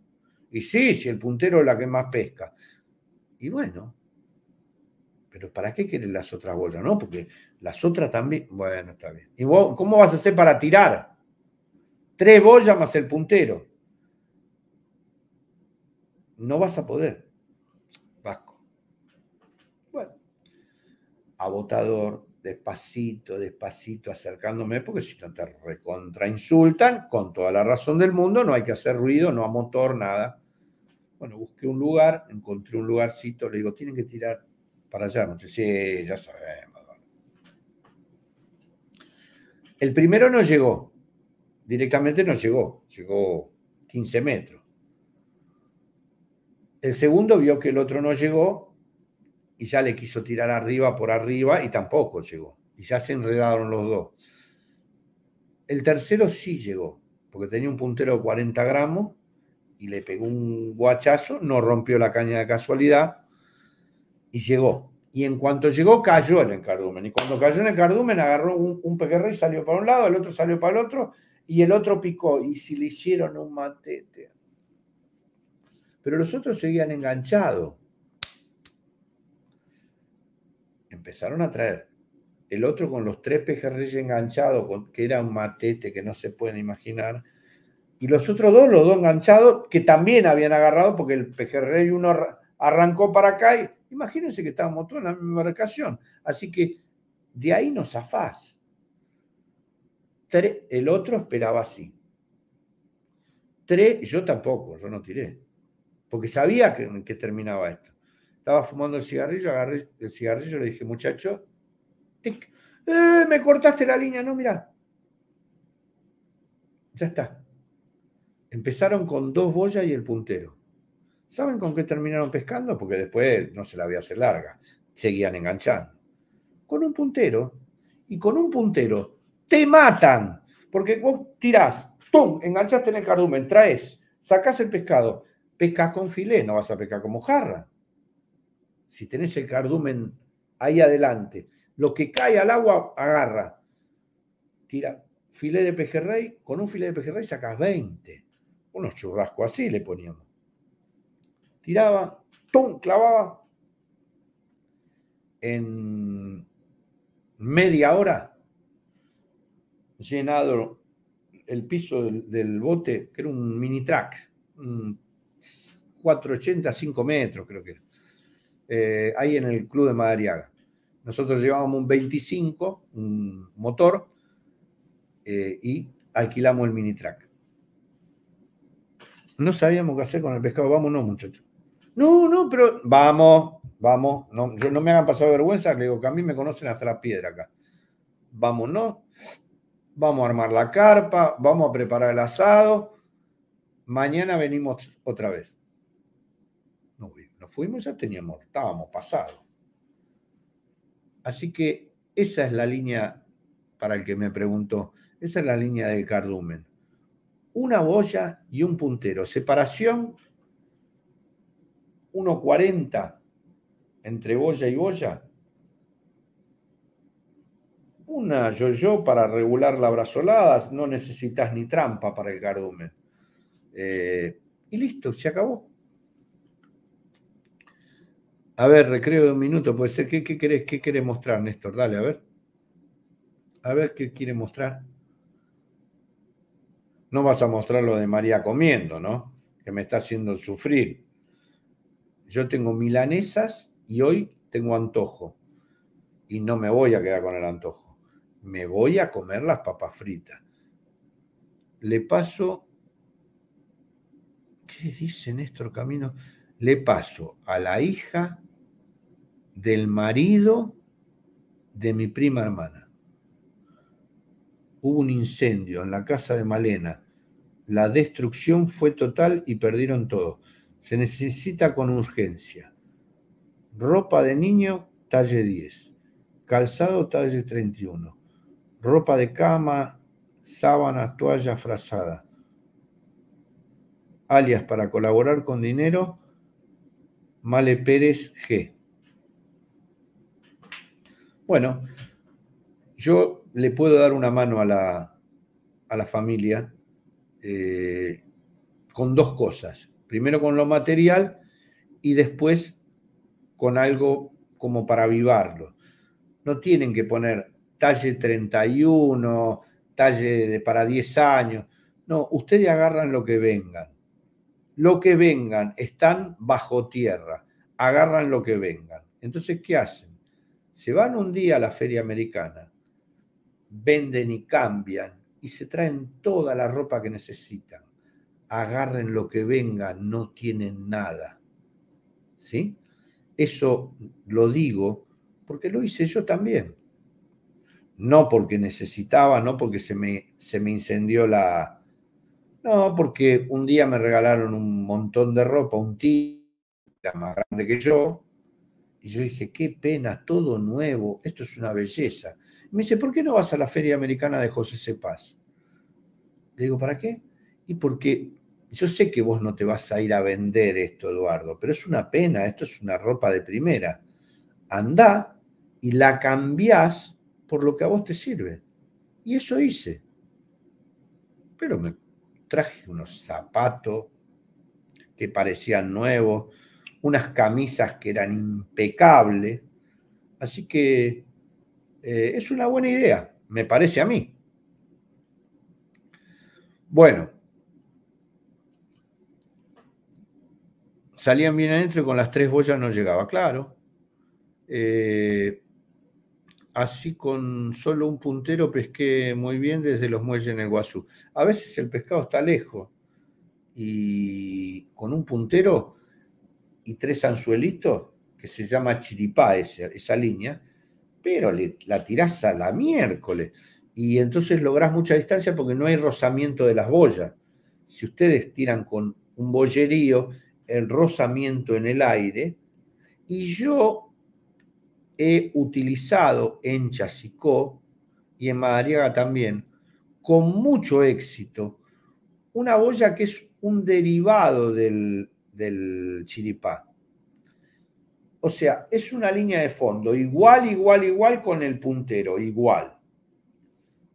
Y sí, si el puntero es la que más pesca. Y bueno, pero ¿para qué quieren las otras bolas? No, porque las otras también. Bueno, está bien. cómo vas a hacer para tirar? Tres bolas más el puntero. No vas a poder. Vasco. Bueno. Abotador, despacito, despacito, acercándome, porque si te insultan con toda la razón del mundo, no hay que hacer ruido, no a motor, nada. Bueno, busqué un lugar, encontré un lugarcito, le digo, tienen que tirar para allá, ya sabemos. El primero no llegó, directamente no llegó, llegó 15 metros. El segundo vio que el otro no llegó y ya le quiso tirar arriba por arriba y tampoco llegó. Y ya se enredaron los dos. El tercero sí llegó, porque tenía un puntero de 40 gramos y le pegó un guachazo, no rompió la caña de casualidad y llegó. Y en cuanto llegó, cayó el encardumen, Y cuando cayó el encardumen agarró un, pejerrey, salió para un lado, el otro salió para el otro, y el otro picó. Y se le hicieron un matete. Pero los otros seguían enganchados. Empezaron a traer. El otro con los tres pejerreyes enganchados, que era un matete que no se pueden imaginar. Y los otros dos, los dos enganchados, que también habían agarrado, porque el pejerrey uno arrancó para acá y Imagínense que estábamos todos en la misma embarcación. Así que de ahí nos zafás. el otro esperaba así. Tres, yo tampoco, yo no tiré. Porque sabía que, terminaba esto. Estaba fumando el cigarrillo, agarré el cigarrillo le dije, muchacho, eh, me cortaste la línea, no, mira. Ya está. Empezaron con dos boyas y el puntero. ¿Saben con qué terminaron pescando? Porque después no se la voy a hacer larga. Seguían enganchando. Con un puntero. Y con un puntero te matan. Porque vos tirás, ¡tum! Enganchaste en el cardumen, traes, sacás el pescado. pescas con filé, no vas a pescar como jarra. Si tenés el cardumen ahí adelante, lo que cae al agua, agarra. Tira filé de pejerrey, con un filé de pejerrey sacás 20. Unos churrascos así le poníamos tiraba, ¡tum! clavaba. En media hora, llenado el piso del, bote, que era un mini track, 480, 5 metros creo que era, eh, ahí en el club de Madariaga. Nosotros llevábamos un 25, un motor, eh, y alquilamos el mini track. No sabíamos qué hacer con el pescado, vámonos muchachos. No, no, pero vamos, vamos, no, yo, no me hagan pasar vergüenza, le digo que a mí me conocen hasta la piedra acá. Vámonos, vamos a armar la carpa, vamos a preparar el asado, mañana venimos otra vez. Nos, no fuimos, ya teníamos, estábamos pasados. Así que esa es la línea, para el que me preguntó, esa es la línea del cardumen. Una boya y un puntero, separación 1.40 entre boya y boya. Una yo-yo para regular la brazolada, no necesitas ni trampa para el cardumen. Eh, y listo, se acabó. A ver, recreo de un minuto, puede ser. ¿Qué, qué, querés, ¿Qué mostrar, Néstor? Dale, a ver. A ver qué quiere mostrar. No vas a mostrar lo de María comiendo, ¿no? Que me está haciendo sufrir yo tengo milanesas y hoy tengo antojo. Y no me voy a quedar con el antojo. Me voy a comer las papas fritas. Le paso, ¿qué dice Néstor Camino? Le paso a la hija del marido de mi prima hermana. Hubo un incendio en la casa de Malena. La destrucción fue total y perdieron todo se necesita con urgencia ropa de niño talle 10, calzado talle 31, ropa de cama, sábanas, toalla frazada, alias para colaborar con dinero, Male Pérez G. Bueno, yo le puedo dar una mano a la, a la familia eh, con dos cosas primero con lo material y después con algo como para avivarlo. No tienen que poner talle 31, talle de, para 10 años. No, ustedes agarran lo que vengan. Lo que vengan, están bajo tierra, agarran lo que vengan. Entonces, ¿qué hacen? Se van un día a la feria americana, venden y cambian y se traen toda la ropa que necesitan agarren lo que venga, no tienen nada. ¿Sí? Eso lo digo porque lo hice yo también. No porque necesitaba, no porque se me, se me incendió la... No, porque un día me regalaron un montón de ropa, un tío, más grande que yo, y yo dije, qué pena, todo nuevo, esto es una belleza. me dice, ¿por qué no vas a la Feria Americana de José Cepaz? Le digo, ¿para qué? Y porque yo sé que vos no te vas a ir a vender esto, Eduardo, pero es una pena, esto es una ropa de primera. Andá y la cambiás por lo que a vos te sirve. Y eso hice. Pero me traje unos zapatos que parecían nuevos, unas camisas que eran impecables. Así que eh, es una buena idea, me parece a mí. Bueno, salían bien adentro y con las tres boyas no llegaba, claro. Eh, así con solo un puntero pesqué muy bien desde los muelles en el Guazú. A veces el pescado está lejos y con un puntero y tres anzuelitos, que se llama chiripá esa, línea, pero la tirás a la miércoles y entonces lográs mucha distancia porque no hay rozamiento de las boyas. Si ustedes tiran con un bollerío el rozamiento en el aire y yo he utilizado en Chasicó y en Madariaga también con mucho éxito una boya que es un derivado del, del chiripá. O sea, es una línea de fondo, igual, igual, igual con el puntero, igual.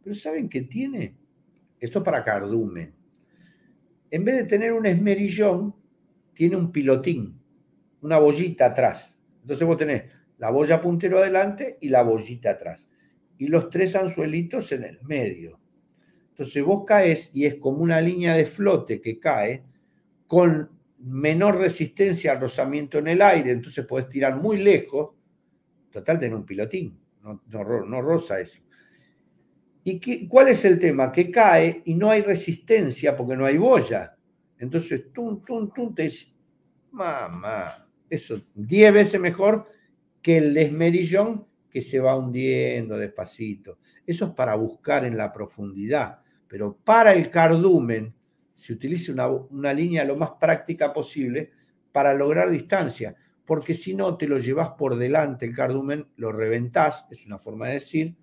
Pero ¿saben qué tiene? Esto para cardumen. En vez de tener un esmerillón, tiene un pilotín, una bollita atrás. Entonces vos tenés la boya puntero adelante y la bollita atrás. Y los tres anzuelitos en el medio. Entonces vos caes y es como una línea de flote que cae con menor resistencia al rozamiento en el aire, entonces podés tirar muy lejos. Total, tenés un pilotín, no, roza eso. ¿Y qué, cuál es el tema? Que cae y no hay resistencia porque no hay boya. Entonces, tum, tum, tum, te Mamá, eso 10 veces mejor que el desmerillón que se va hundiendo despacito. Eso es para buscar en la profundidad, pero para el cardumen se utiliza una, una línea lo más práctica posible para lograr distancia, porque si no te lo llevas por delante el cardumen, lo reventás, es una forma de decir,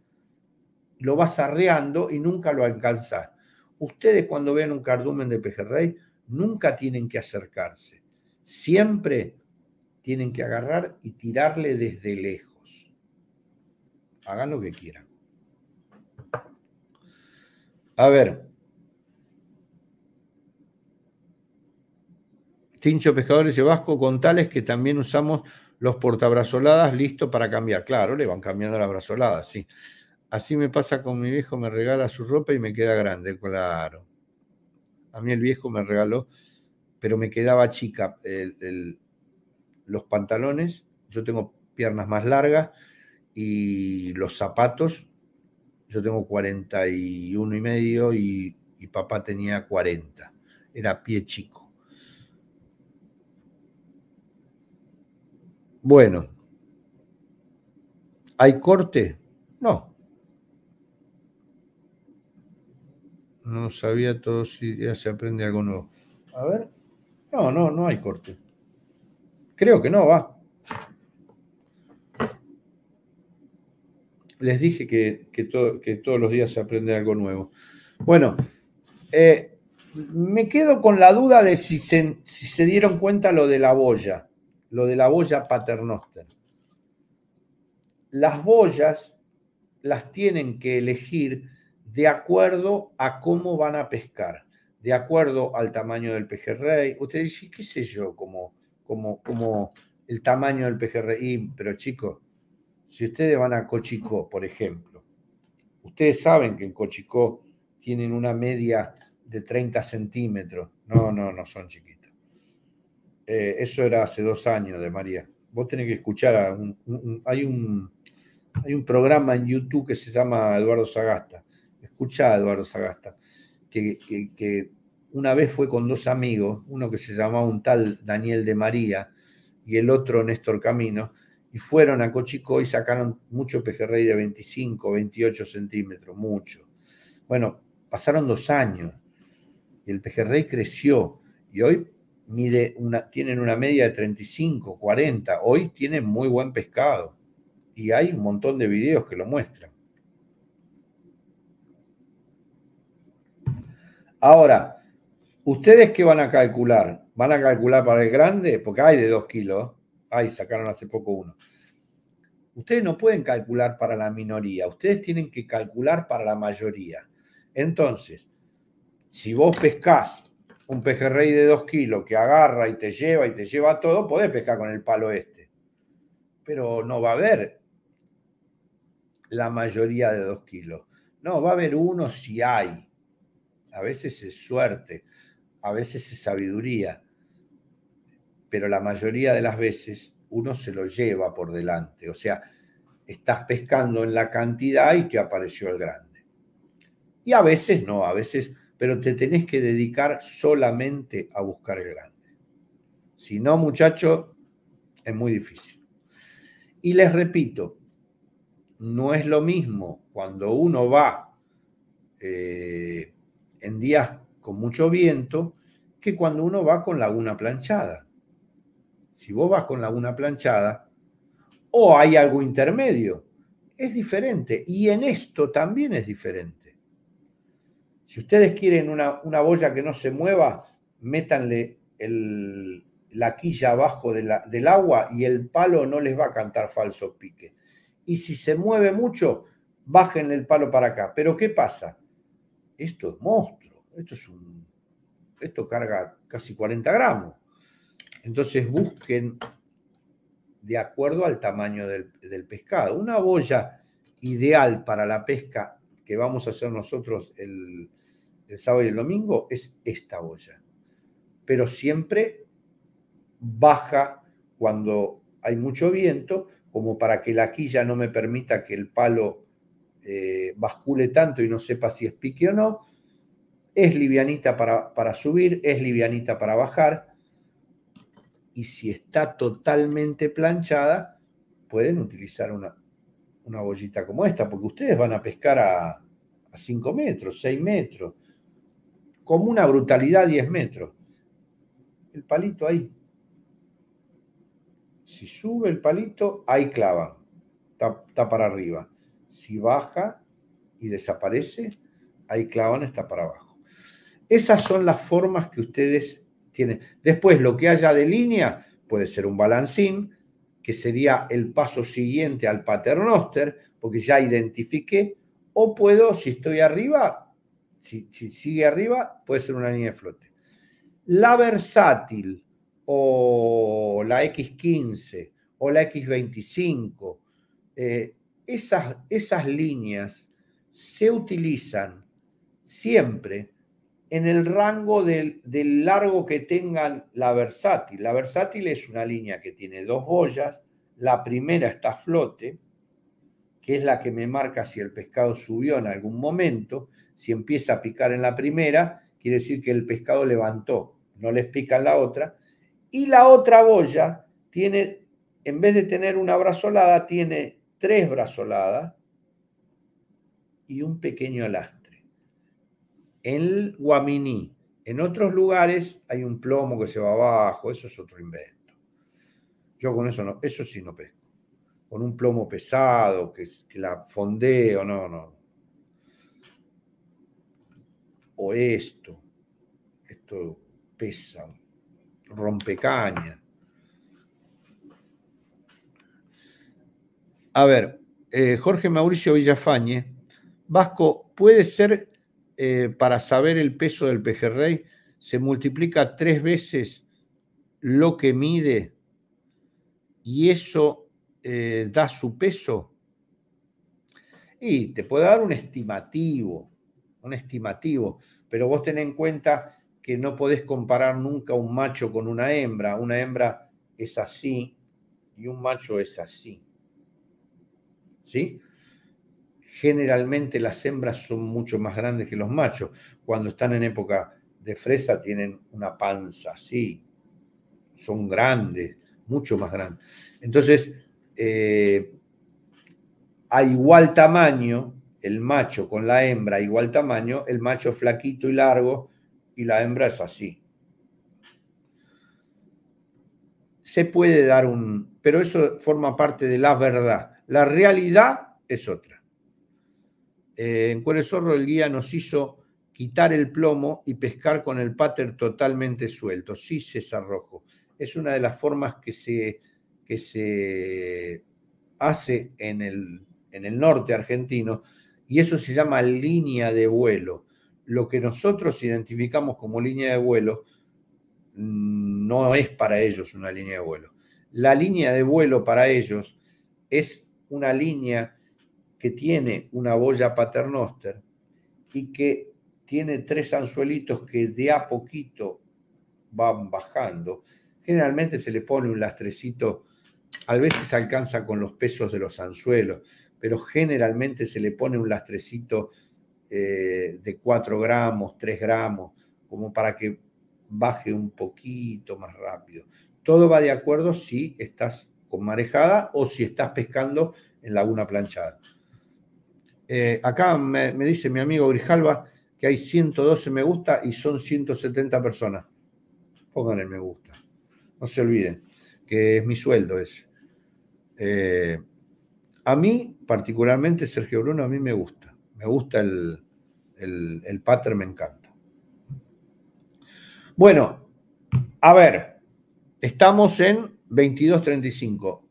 lo vas arreando y nunca lo alcanzás. Ustedes cuando vean un cardumen de pejerrey, nunca tienen que acercarse Siempre tienen que agarrar y tirarle desde lejos. Hagan lo que quieran. A ver. Tincho Pescadores de Vasco, con tales que también usamos los portabrazoladas listo para cambiar. Claro, le van cambiando la brazolada, sí. Así me pasa con mi viejo, me regala su ropa y me queda grande, claro. A mí el viejo me regaló pero me quedaba chica los pantalones, yo tengo piernas más largas y los zapatos, yo tengo 41 y medio y, y papá tenía 40, era pie chico. Bueno, ¿hay corte? No. No sabía todo si ya se aprende algo nuevo. A ver. No, no, no hay corte. Creo que no, va. Les dije que, todos los días se aprende algo nuevo. Bueno, eh, me quedo con la duda de si si se dieron cuenta lo de la boya, lo de la boya paternoster. Las boyas las tienen que elegir de acuerdo a cómo van a pescar de acuerdo al tamaño del pejerrey. ustedes dice, qué sé yo, como, como, como el tamaño del pejerrey. Pero chicos, si ustedes van a Cochicó, por ejemplo, ustedes saben que en Cochicó tienen una media de 30 centímetros. No, no, no son chiquitos. Eh, eso era hace dos años de María. Vos tenés que escuchar, a un, hay, un, hay un programa en YouTube que se llama Eduardo Sagasta. Escucha Eduardo Sagasta que, una vez fue con dos amigos, uno que se llamaba un tal Daniel de María y el otro Néstor Camino, y fueron a Cochicó y sacaron mucho pejerrey de 25, 28 centímetros, mucho. Bueno, pasaron dos años y el pejerrey creció y hoy mide una, tienen una media de 35, 40, hoy tienen muy buen pescado y hay un montón de videos que lo muestran. Ahora, ¿ustedes qué van a calcular? ¿Van a calcular para el grande? Porque hay de 2 kilos. Ay, sacaron hace poco uno. Ustedes no pueden calcular para la minoría, ustedes tienen que calcular para la mayoría. Entonces, si vos pescás un pejerrey de 2 kilos que agarra y te lleva y te lleva todo, podés pescar con el palo este. Pero no va a haber la mayoría de 2 kilos. No, va a haber uno si hay a veces es suerte, a veces es sabiduría, pero la mayoría de las veces uno se lo lleva por delante. O sea, estás pescando en la cantidad y te apareció el grande. Y a veces no, a veces, pero te tenés que dedicar solamente a buscar el grande. Si no, muchacho, es muy difícil. Y les repito, no es lo mismo cuando uno va eh, en días con mucho viento que cuando uno va con laguna planchada. Si vos vas con laguna planchada, o hay algo intermedio, es diferente. Y en esto también es diferente. Si ustedes quieren una, una boya que no se mueva, métanle la quilla abajo del agua y el palo no les va a cantar falso pique. Y si se mueve mucho, bajen el palo para acá. Pero ¿qué pasa? esto es monstruo, esto es un, esto carga casi 40 gramos. Entonces busquen de acuerdo al tamaño del, pescado. Una boya ideal para la pesca que vamos a hacer nosotros el, el sábado y el domingo es esta boya. Pero siempre baja cuando hay mucho viento, como para que la quilla no me permita que el palo eh, bascule tanto y no sepa si es pique o no. Es livianita para, subir, es livianita para bajar. Y si está totalmente planchada, pueden utilizar una, una bollita como esta, porque ustedes van a pescar a, 5 metros, 6 metros, como una brutalidad 10 metros. El palito ahí. Si sube el palito, ahí clava, está para arriba si baja y desaparece, ahí clavón está para abajo. Esas son las formas que ustedes tienen. Después, lo que haya de línea puede ser un balancín, que sería el paso siguiente al paternoster, porque ya identifiqué, o puedo, si estoy arriba, si, si sigue arriba, puede ser una línea de flote. La versátil o la X15 o la X25 esas, esas líneas se utilizan siempre en el rango del, largo que tengan la versátil. La versátil es una línea que tiene dos boyas, la primera está a flote, que es la que me marca si el pescado subió en algún momento, si empieza a picar en la primera, quiere decir que el pescado levantó, no les pica en la otra, y la otra boya tiene, en vez de tener una brazolada, tiene tres brazoladas y un pequeño lastre. En el Guaminí, en otros lugares hay un plomo que se va abajo, eso es otro invento. Yo con eso no, eso sí no pesco. Con un plomo pesado, que, que la fondeo, no, no. O esto, esto pesa, rompecaña. A ver, eh, Jorge Mauricio Villafañe, Vasco, ¿puede ser eh, para saber el peso del pejerrey? Se multiplica tres veces lo que mide y eso eh, da su peso. Y te puede dar un estimativo, un estimativo, pero vos ten en cuenta que no podés comparar nunca un macho con una hembra. Una hembra es así y un macho es así. ¿sí? Generalmente las hembras son mucho más grandes que los machos. Cuando están en época de fresa tienen una panza así, son grandes, mucho más grandes. Entonces, eh, a igual tamaño, el macho con la hembra a igual tamaño, el macho es flaquito y largo y la hembra es así. Se puede dar un, pero eso forma parte de la verdad. La realidad es otra. Eh, en Cuero Zorro el guía nos hizo quitar el plomo y pescar con el pater totalmente suelto. Sí, César Rojo. Es una de las formas que se, que se hace en el, en el norte argentino y eso se llama línea de vuelo. Lo que nosotros identificamos como línea de vuelo mm, no es para ellos una línea de vuelo. La línea de vuelo para ellos es una línea que tiene una boya paternoster y que tiene tres anzuelitos que de a poquito van bajando. Generalmente se le pone un lastrecito, a veces alcanza con los pesos de los anzuelos, pero generalmente se le pone un lastrecito eh, de 4 gramos, 3 gramos, como para que baje un poquito más rápido. Todo va de acuerdo si estás con marejada o si estás pescando en laguna planchada. Eh, acá me, dice mi amigo Grijalva que hay 112 me gusta y son 170 personas. Pónganle me gusta. No se olviden que es mi sueldo ese. Eh, a mí, particularmente, Sergio Bruno, a mí me gusta. Me gusta el, el, el pattern, me encanta. Bueno, a ver, estamos en 22.35.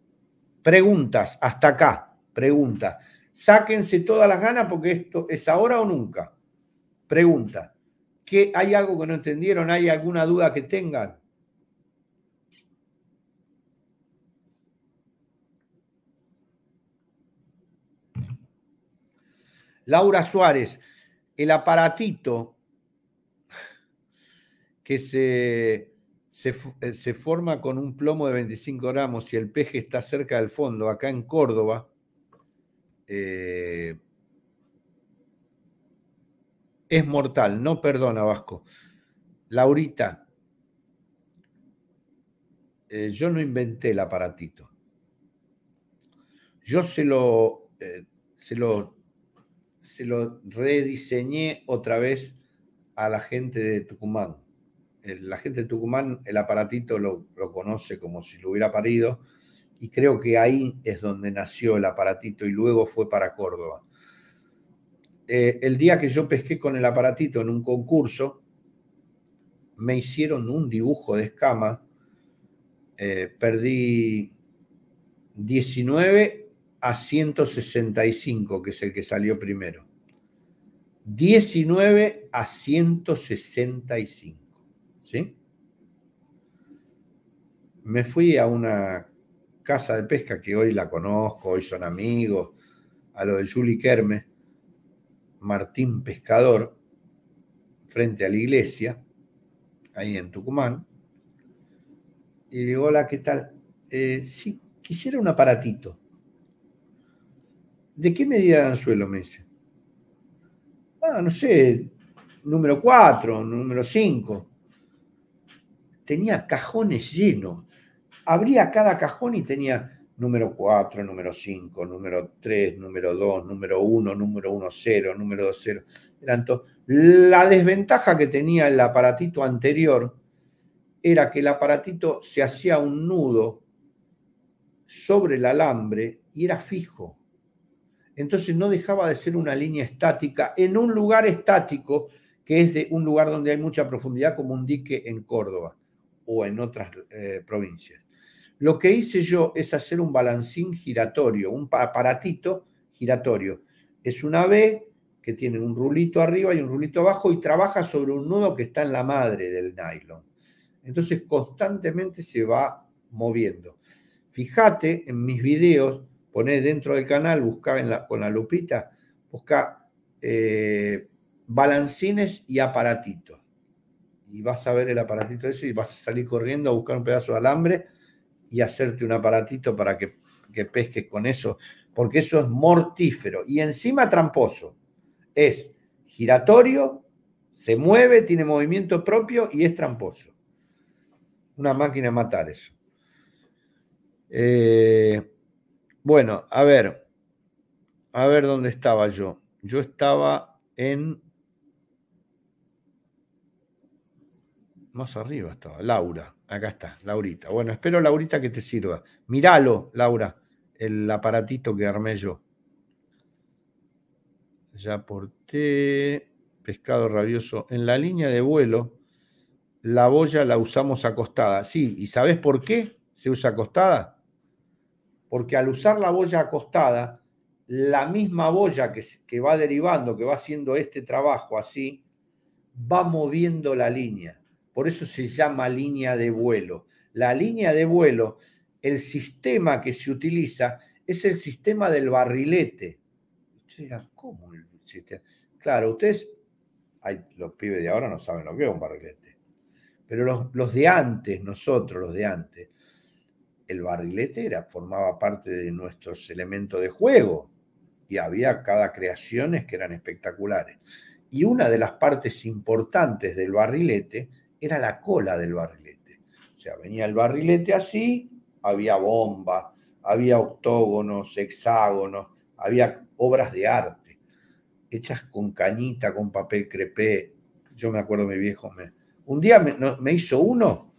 Preguntas, hasta acá, Pregunta. Sáquense todas las ganas porque esto es ahora o nunca. Pregunta. ¿Qué, ¿Hay algo que no entendieron? ¿Hay alguna duda que tengan? Laura Suárez, el aparatito que se eh, se, forma con un plomo de 25 gramos y el peje está cerca del fondo, acá en Córdoba. Eh, es mortal, no perdona, Vasco. Laurita, eh, yo no inventé el aparatito. Yo se lo, se lo, se lo rediseñé otra vez a la gente de Tucumán la gente de Tucumán el aparatito lo, conoce como si lo hubiera parido y creo que ahí es donde nació el aparatito y luego fue para Córdoba. Eh, el día que yo pesqué con el aparatito en un concurso, me hicieron un dibujo de escama, eh, perdí 19 a 165, que es el que salió primero. 19 a 165. ¿sí? Me fui a una casa de pesca que hoy la conozco, hoy son amigos, a lo de Juli Kermes, Martín Pescador, frente a la iglesia, ahí en Tucumán, y digo, hola, ¿qué tal? Si eh, sí, quisiera un aparatito. ¿De qué medida de anzuelo me dice? Ah, no sé, número 4, número 5 tenía cajones llenos. Abría cada cajón y tenía número 4, número 5, número 3, número 2, número 1, número 1, 0, número 2, 0. la desventaja que tenía el aparatito anterior era que el aparatito se hacía un nudo sobre el alambre y era fijo. Entonces no dejaba de ser una línea estática en un lugar estático que es de un lugar donde hay mucha profundidad como un dique en Córdoba o en otras eh, provincias. Lo que hice yo es hacer un balancín giratorio, un aparatito giratorio. Es una B que tiene un rulito arriba y un rulito abajo y trabaja sobre un nudo que está en la madre del nylon. Entonces constantemente se va moviendo. Fíjate en mis videos, poné dentro del canal, buscá en la, con la lupita, busca eh, balancines y aparatitos y vas a ver el aparatito ese y vas a salir corriendo a buscar un pedazo de alambre y hacerte un aparatito para que, que pesques con eso, porque eso es mortífero y encima tramposo. Es giratorio, se mueve, tiene movimiento propio y es tramposo. Una máquina matar eso. Eh, bueno, a ver, a ver dónde estaba yo. Yo estaba en Más arriba estaba, Laura. Acá está, Laurita. Bueno, espero, Laurita, que te sirva. Míralo, Laura, el aparatito que armé yo. Ya porté pescado rabioso. En la línea de vuelo, la boya la usamos acostada. Sí, ¿y sabes por qué se usa acostada? Porque al usar la boya acostada, la misma boya que va derivando, que va haciendo este trabajo así, va moviendo la línea. Por eso se llama línea de vuelo. La línea de vuelo, el sistema que se utiliza es el sistema del barrilete. Ustedes dirán, ¿cómo Claro, ustedes, los pibes de ahora no saben lo que es un barrilete. Pero los, de antes, nosotros, los de antes, el barrilete era, formaba parte de nuestros elementos de juego y había cada creaciones que eran espectaculares. Y una de las partes importantes del barrilete era la cola del barrilete. O sea, venía el barrilete así, había bombas, había octógonos, hexágonos, había obras de arte, hechas con cañita, con papel crepé. Yo me acuerdo, mi viejo me... Un día me, hizo uno,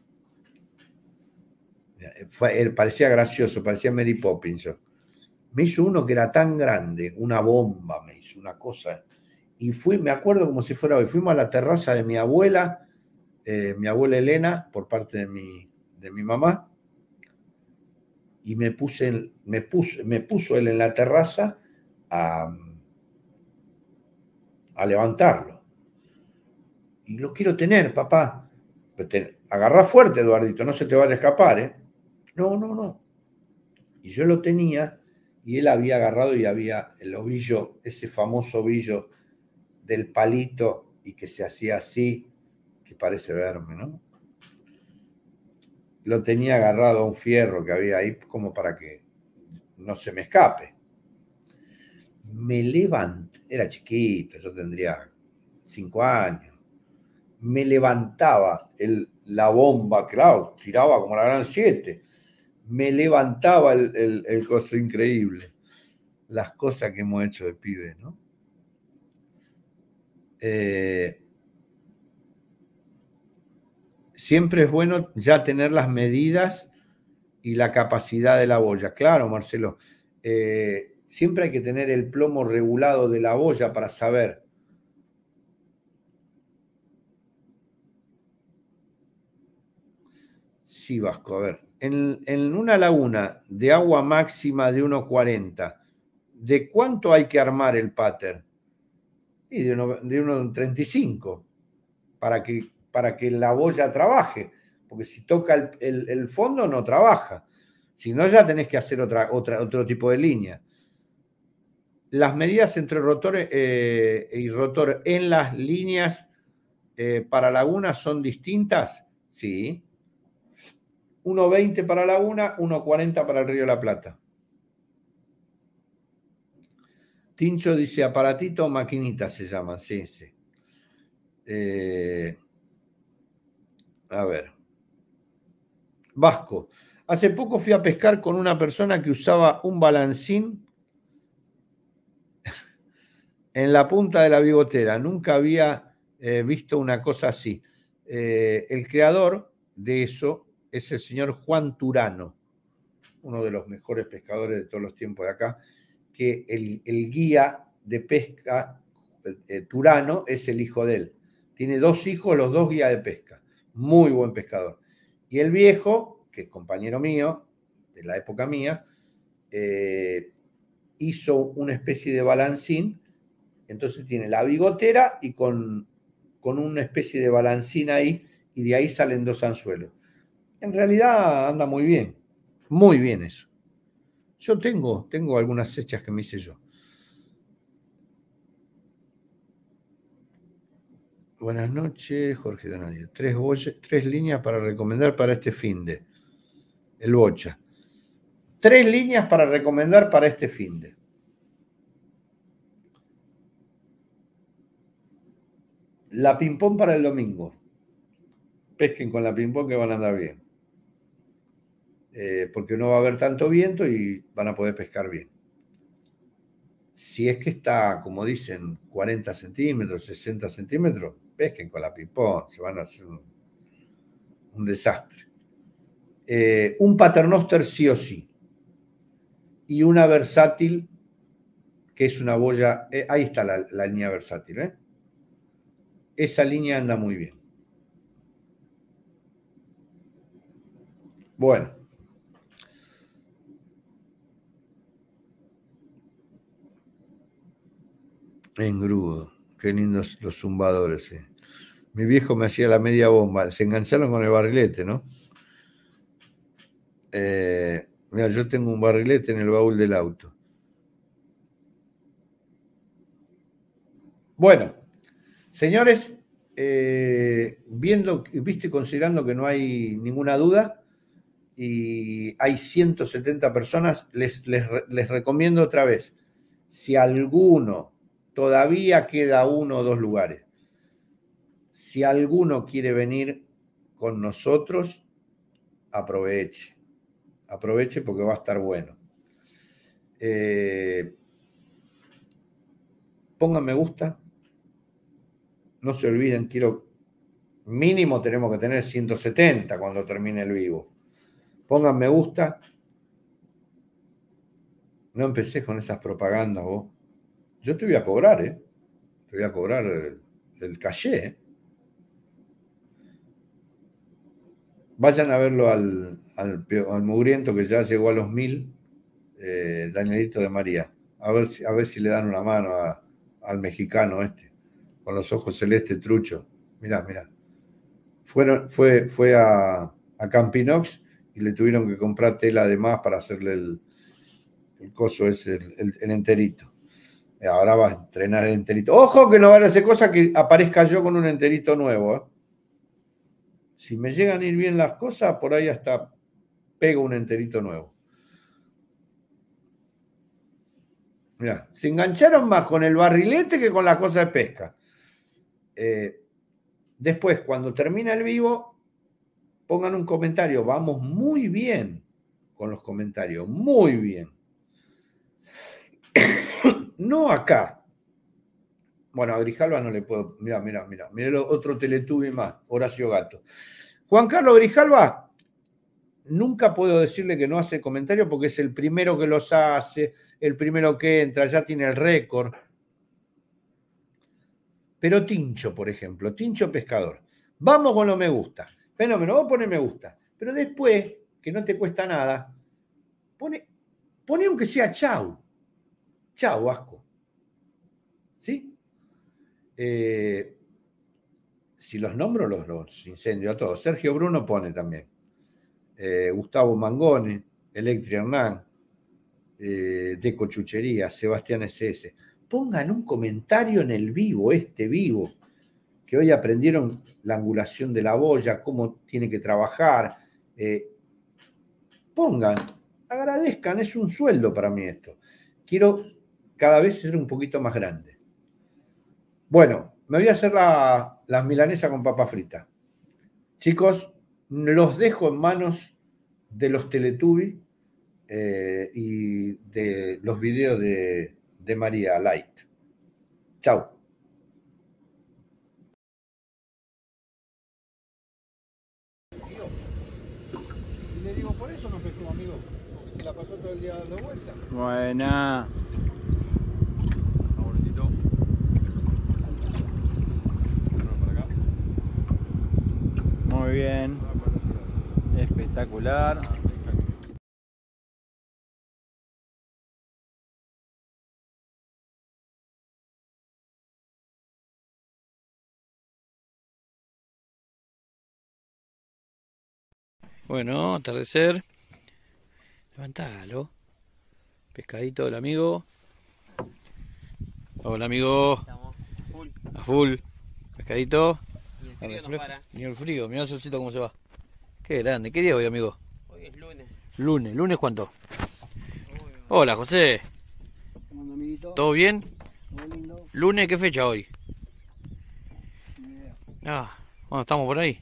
fue, eh, parecía gracioso, parecía Mary Poppins. Me hizo uno que era tan grande, una bomba, me hizo una cosa. Y fui, me acuerdo como si fuera hoy, fuimos a la terraza de mi abuela, eh, mi abuela Elena por parte de mi, de mi mamá y me, puse, me, puso, me puso él en la terraza a, levantarlo. Y lo quiero tener, papá. agarrá fuerte, Eduardito, no se te vaya a escapar, ¿eh? No, no, no. Y yo lo tenía y él había agarrado y había el ovillo, ese famoso ovillo del palito y que se hacía así que parece verme, ¿no? Lo tenía agarrado a un fierro que había ahí como para que no se me escape. Me levanté, era chiquito, yo tendría cinco años. Me levantaba el, la bomba, claro, tiraba como la gran siete. Me levantaba el, el, el coso increíble. Las cosas que hemos hecho de pibe, ¿no? Eh, siempre es bueno ya tener las medidas y la capacidad de la boya. Claro, Marcelo, eh, siempre hay que tener el plomo regulado de la boya para saber. Sí, Vasco, a ver. En, una laguna de agua máxima de 1,40, ¿de cuánto hay que armar el pater? Y de 1,35 para que para que la boya trabaje, porque si toca el, fondo no trabaja, si no ya tenés que hacer otra, otra, otro tipo de línea. Las medidas entre rotor eh, y rotor en las líneas eh, para laguna son distintas, sí. 1.20 para laguna, 1.40 para el río la Plata. Tincho dice aparatito o maquinita se llaman, sí, sí. Eh, a ver. Vasco. Hace poco fui a pescar con una persona que usaba un balancín en la punta de la bigotera. Nunca había eh, visto una cosa así. Eh, el creador de eso es el señor Juan Turano, uno de los mejores pescadores de todos los tiempos de acá, que el, guía de pesca eh, Turano es el hijo de él. Tiene dos hijos, los dos guías de pesca muy buen pescador. Y el viejo, que es compañero mío, de la época mía, eh, hizo una especie de balancín. Entonces tiene la bigotera y con, con una especie de balancín ahí, y de ahí salen dos anzuelos. En realidad anda muy bien, muy bien eso. Yo tengo, tengo algunas hechas que me hice yo. Buenas noches, Jorge Donadio. Tres, tres líneas para recomendar para este fin de. El Bocha. Tres líneas para recomendar para este fin de. La ping-pong para el domingo. Pesquen con la ping-pong que van a andar bien. Eh, porque no va a haber tanto viento y van a poder pescar bien. Si es que está, como dicen, 40 centímetros, 60 centímetros, pesquen con la pipón, se van a hacer un, desastre. Eh, un paternoster sí o sí. Y una versátil, que es una boya. Eh, ahí está la, línea versátil. ¿eh? Esa línea anda muy bien. Bueno. Engrudo. Qué lindos los zumbadores, Mi viejo me hacía la media bomba. Se engancharon con el barrilete, ¿no? Eh, mira, yo tengo un barrilete en el baúl del auto. Bueno, señores, eh, viendo, viste, considerando que no hay ninguna duda y hay 170 personas, les, les, les recomiendo otra vez, si alguno todavía queda uno o dos lugares. Si alguno quiere venir con nosotros, aproveche. Aproveche porque va a estar bueno. Eh, pongan me gusta. No se olviden, quiero mínimo tenemos que tener 170 cuando termine el vivo. Pongan me gusta. No empecé con esas propagandas vos yo te voy a cobrar, ¿eh? Te voy a cobrar el, caché. ¿eh? Vayan a verlo al, al, mugriento que ya llegó a los mil, eh, Danielito de María. A ver, si, a ver si le dan una mano al mexicano este, con los ojos celeste trucho. Mirá, mirá. Fueron, fue, fue a, Campinox y le tuvieron que comprar tela de más para hacerle el, coso ese, el enterito. Ahora va a entrenar el enterito. Ojo que no van a hacer cosa que aparezca yo con un enterito nuevo. ¿eh? Si me llegan a ir bien las cosas, por ahí hasta pego un enterito nuevo. Mira, se engancharon más con el barrilete que con las cosas de pesca. Eh, después, cuando termina el vivo, pongan un comentario. Vamos muy bien con los comentarios, muy bien no acá. Bueno, a Grijalva no le puedo. Mira, mira, mira. Mira otro teletubi más, Horacio Gato. Juan Carlos Grijalva, nunca puedo decirle que no hace comentarios porque es el primero que los hace, el primero que entra, ya tiene el récord. Pero Tincho, por ejemplo, Tincho Pescador. Vamos con lo me gusta. Fenómeno, vos poner me gusta. Pero después, que no te cuesta nada, pone, pone aunque sea chau. Chao, ¿Sí? Eh, si los nombro, los, los, incendio a todos. Sergio Bruno pone también. Eh, Gustavo Mangone, Electri Hernán, eh, Deco Chuchería, Sebastián SS. Pongan un comentario en el vivo, este vivo, que hoy aprendieron la angulación de la boya, cómo tiene que trabajar. Eh, pongan, agradezcan, es un sueldo para mí esto. Quiero cada vez ser un poquito más grande. Bueno, me voy a hacer las milanesas milanesa con papa frita. Chicos, los dejo en manos de los teletubi eh, y de los videos de, María Light. Chao. por eso amigo, porque la pasó todo el día dando Buena. muy bien. Espectacular. Bueno, atardecer. Levantalo. Pescadito del amigo. Hola amigo. Estamos A full. Pescadito el Ni el frío, mirá el solcito cómo se va. Qué grande, ¿qué día hoy, amigo? Hoy es lunes. Lunes, ¿lunes cuánto? Hola, José. ¿Cómo amiguito? ¿Todo bien? lindo. ¿Lunes qué fecha hoy? Ah, bueno, estamos por ahí.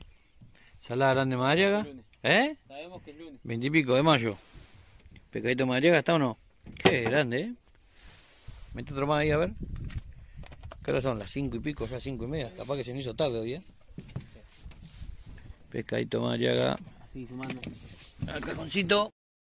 Salada Grande Madariaga. ¿Eh? Sabemos que es lunes. Veintipico de mayo. ¿Pecadito Madariaga está o no? Qué grande, ¿eh? Mete otro más ahí, a ver. Que son las cinco y pico, ya cinco y media. Capaz que se me hizo tarde hoy, ¿eh? Pescadito más Así, sumando. Al cajoncito.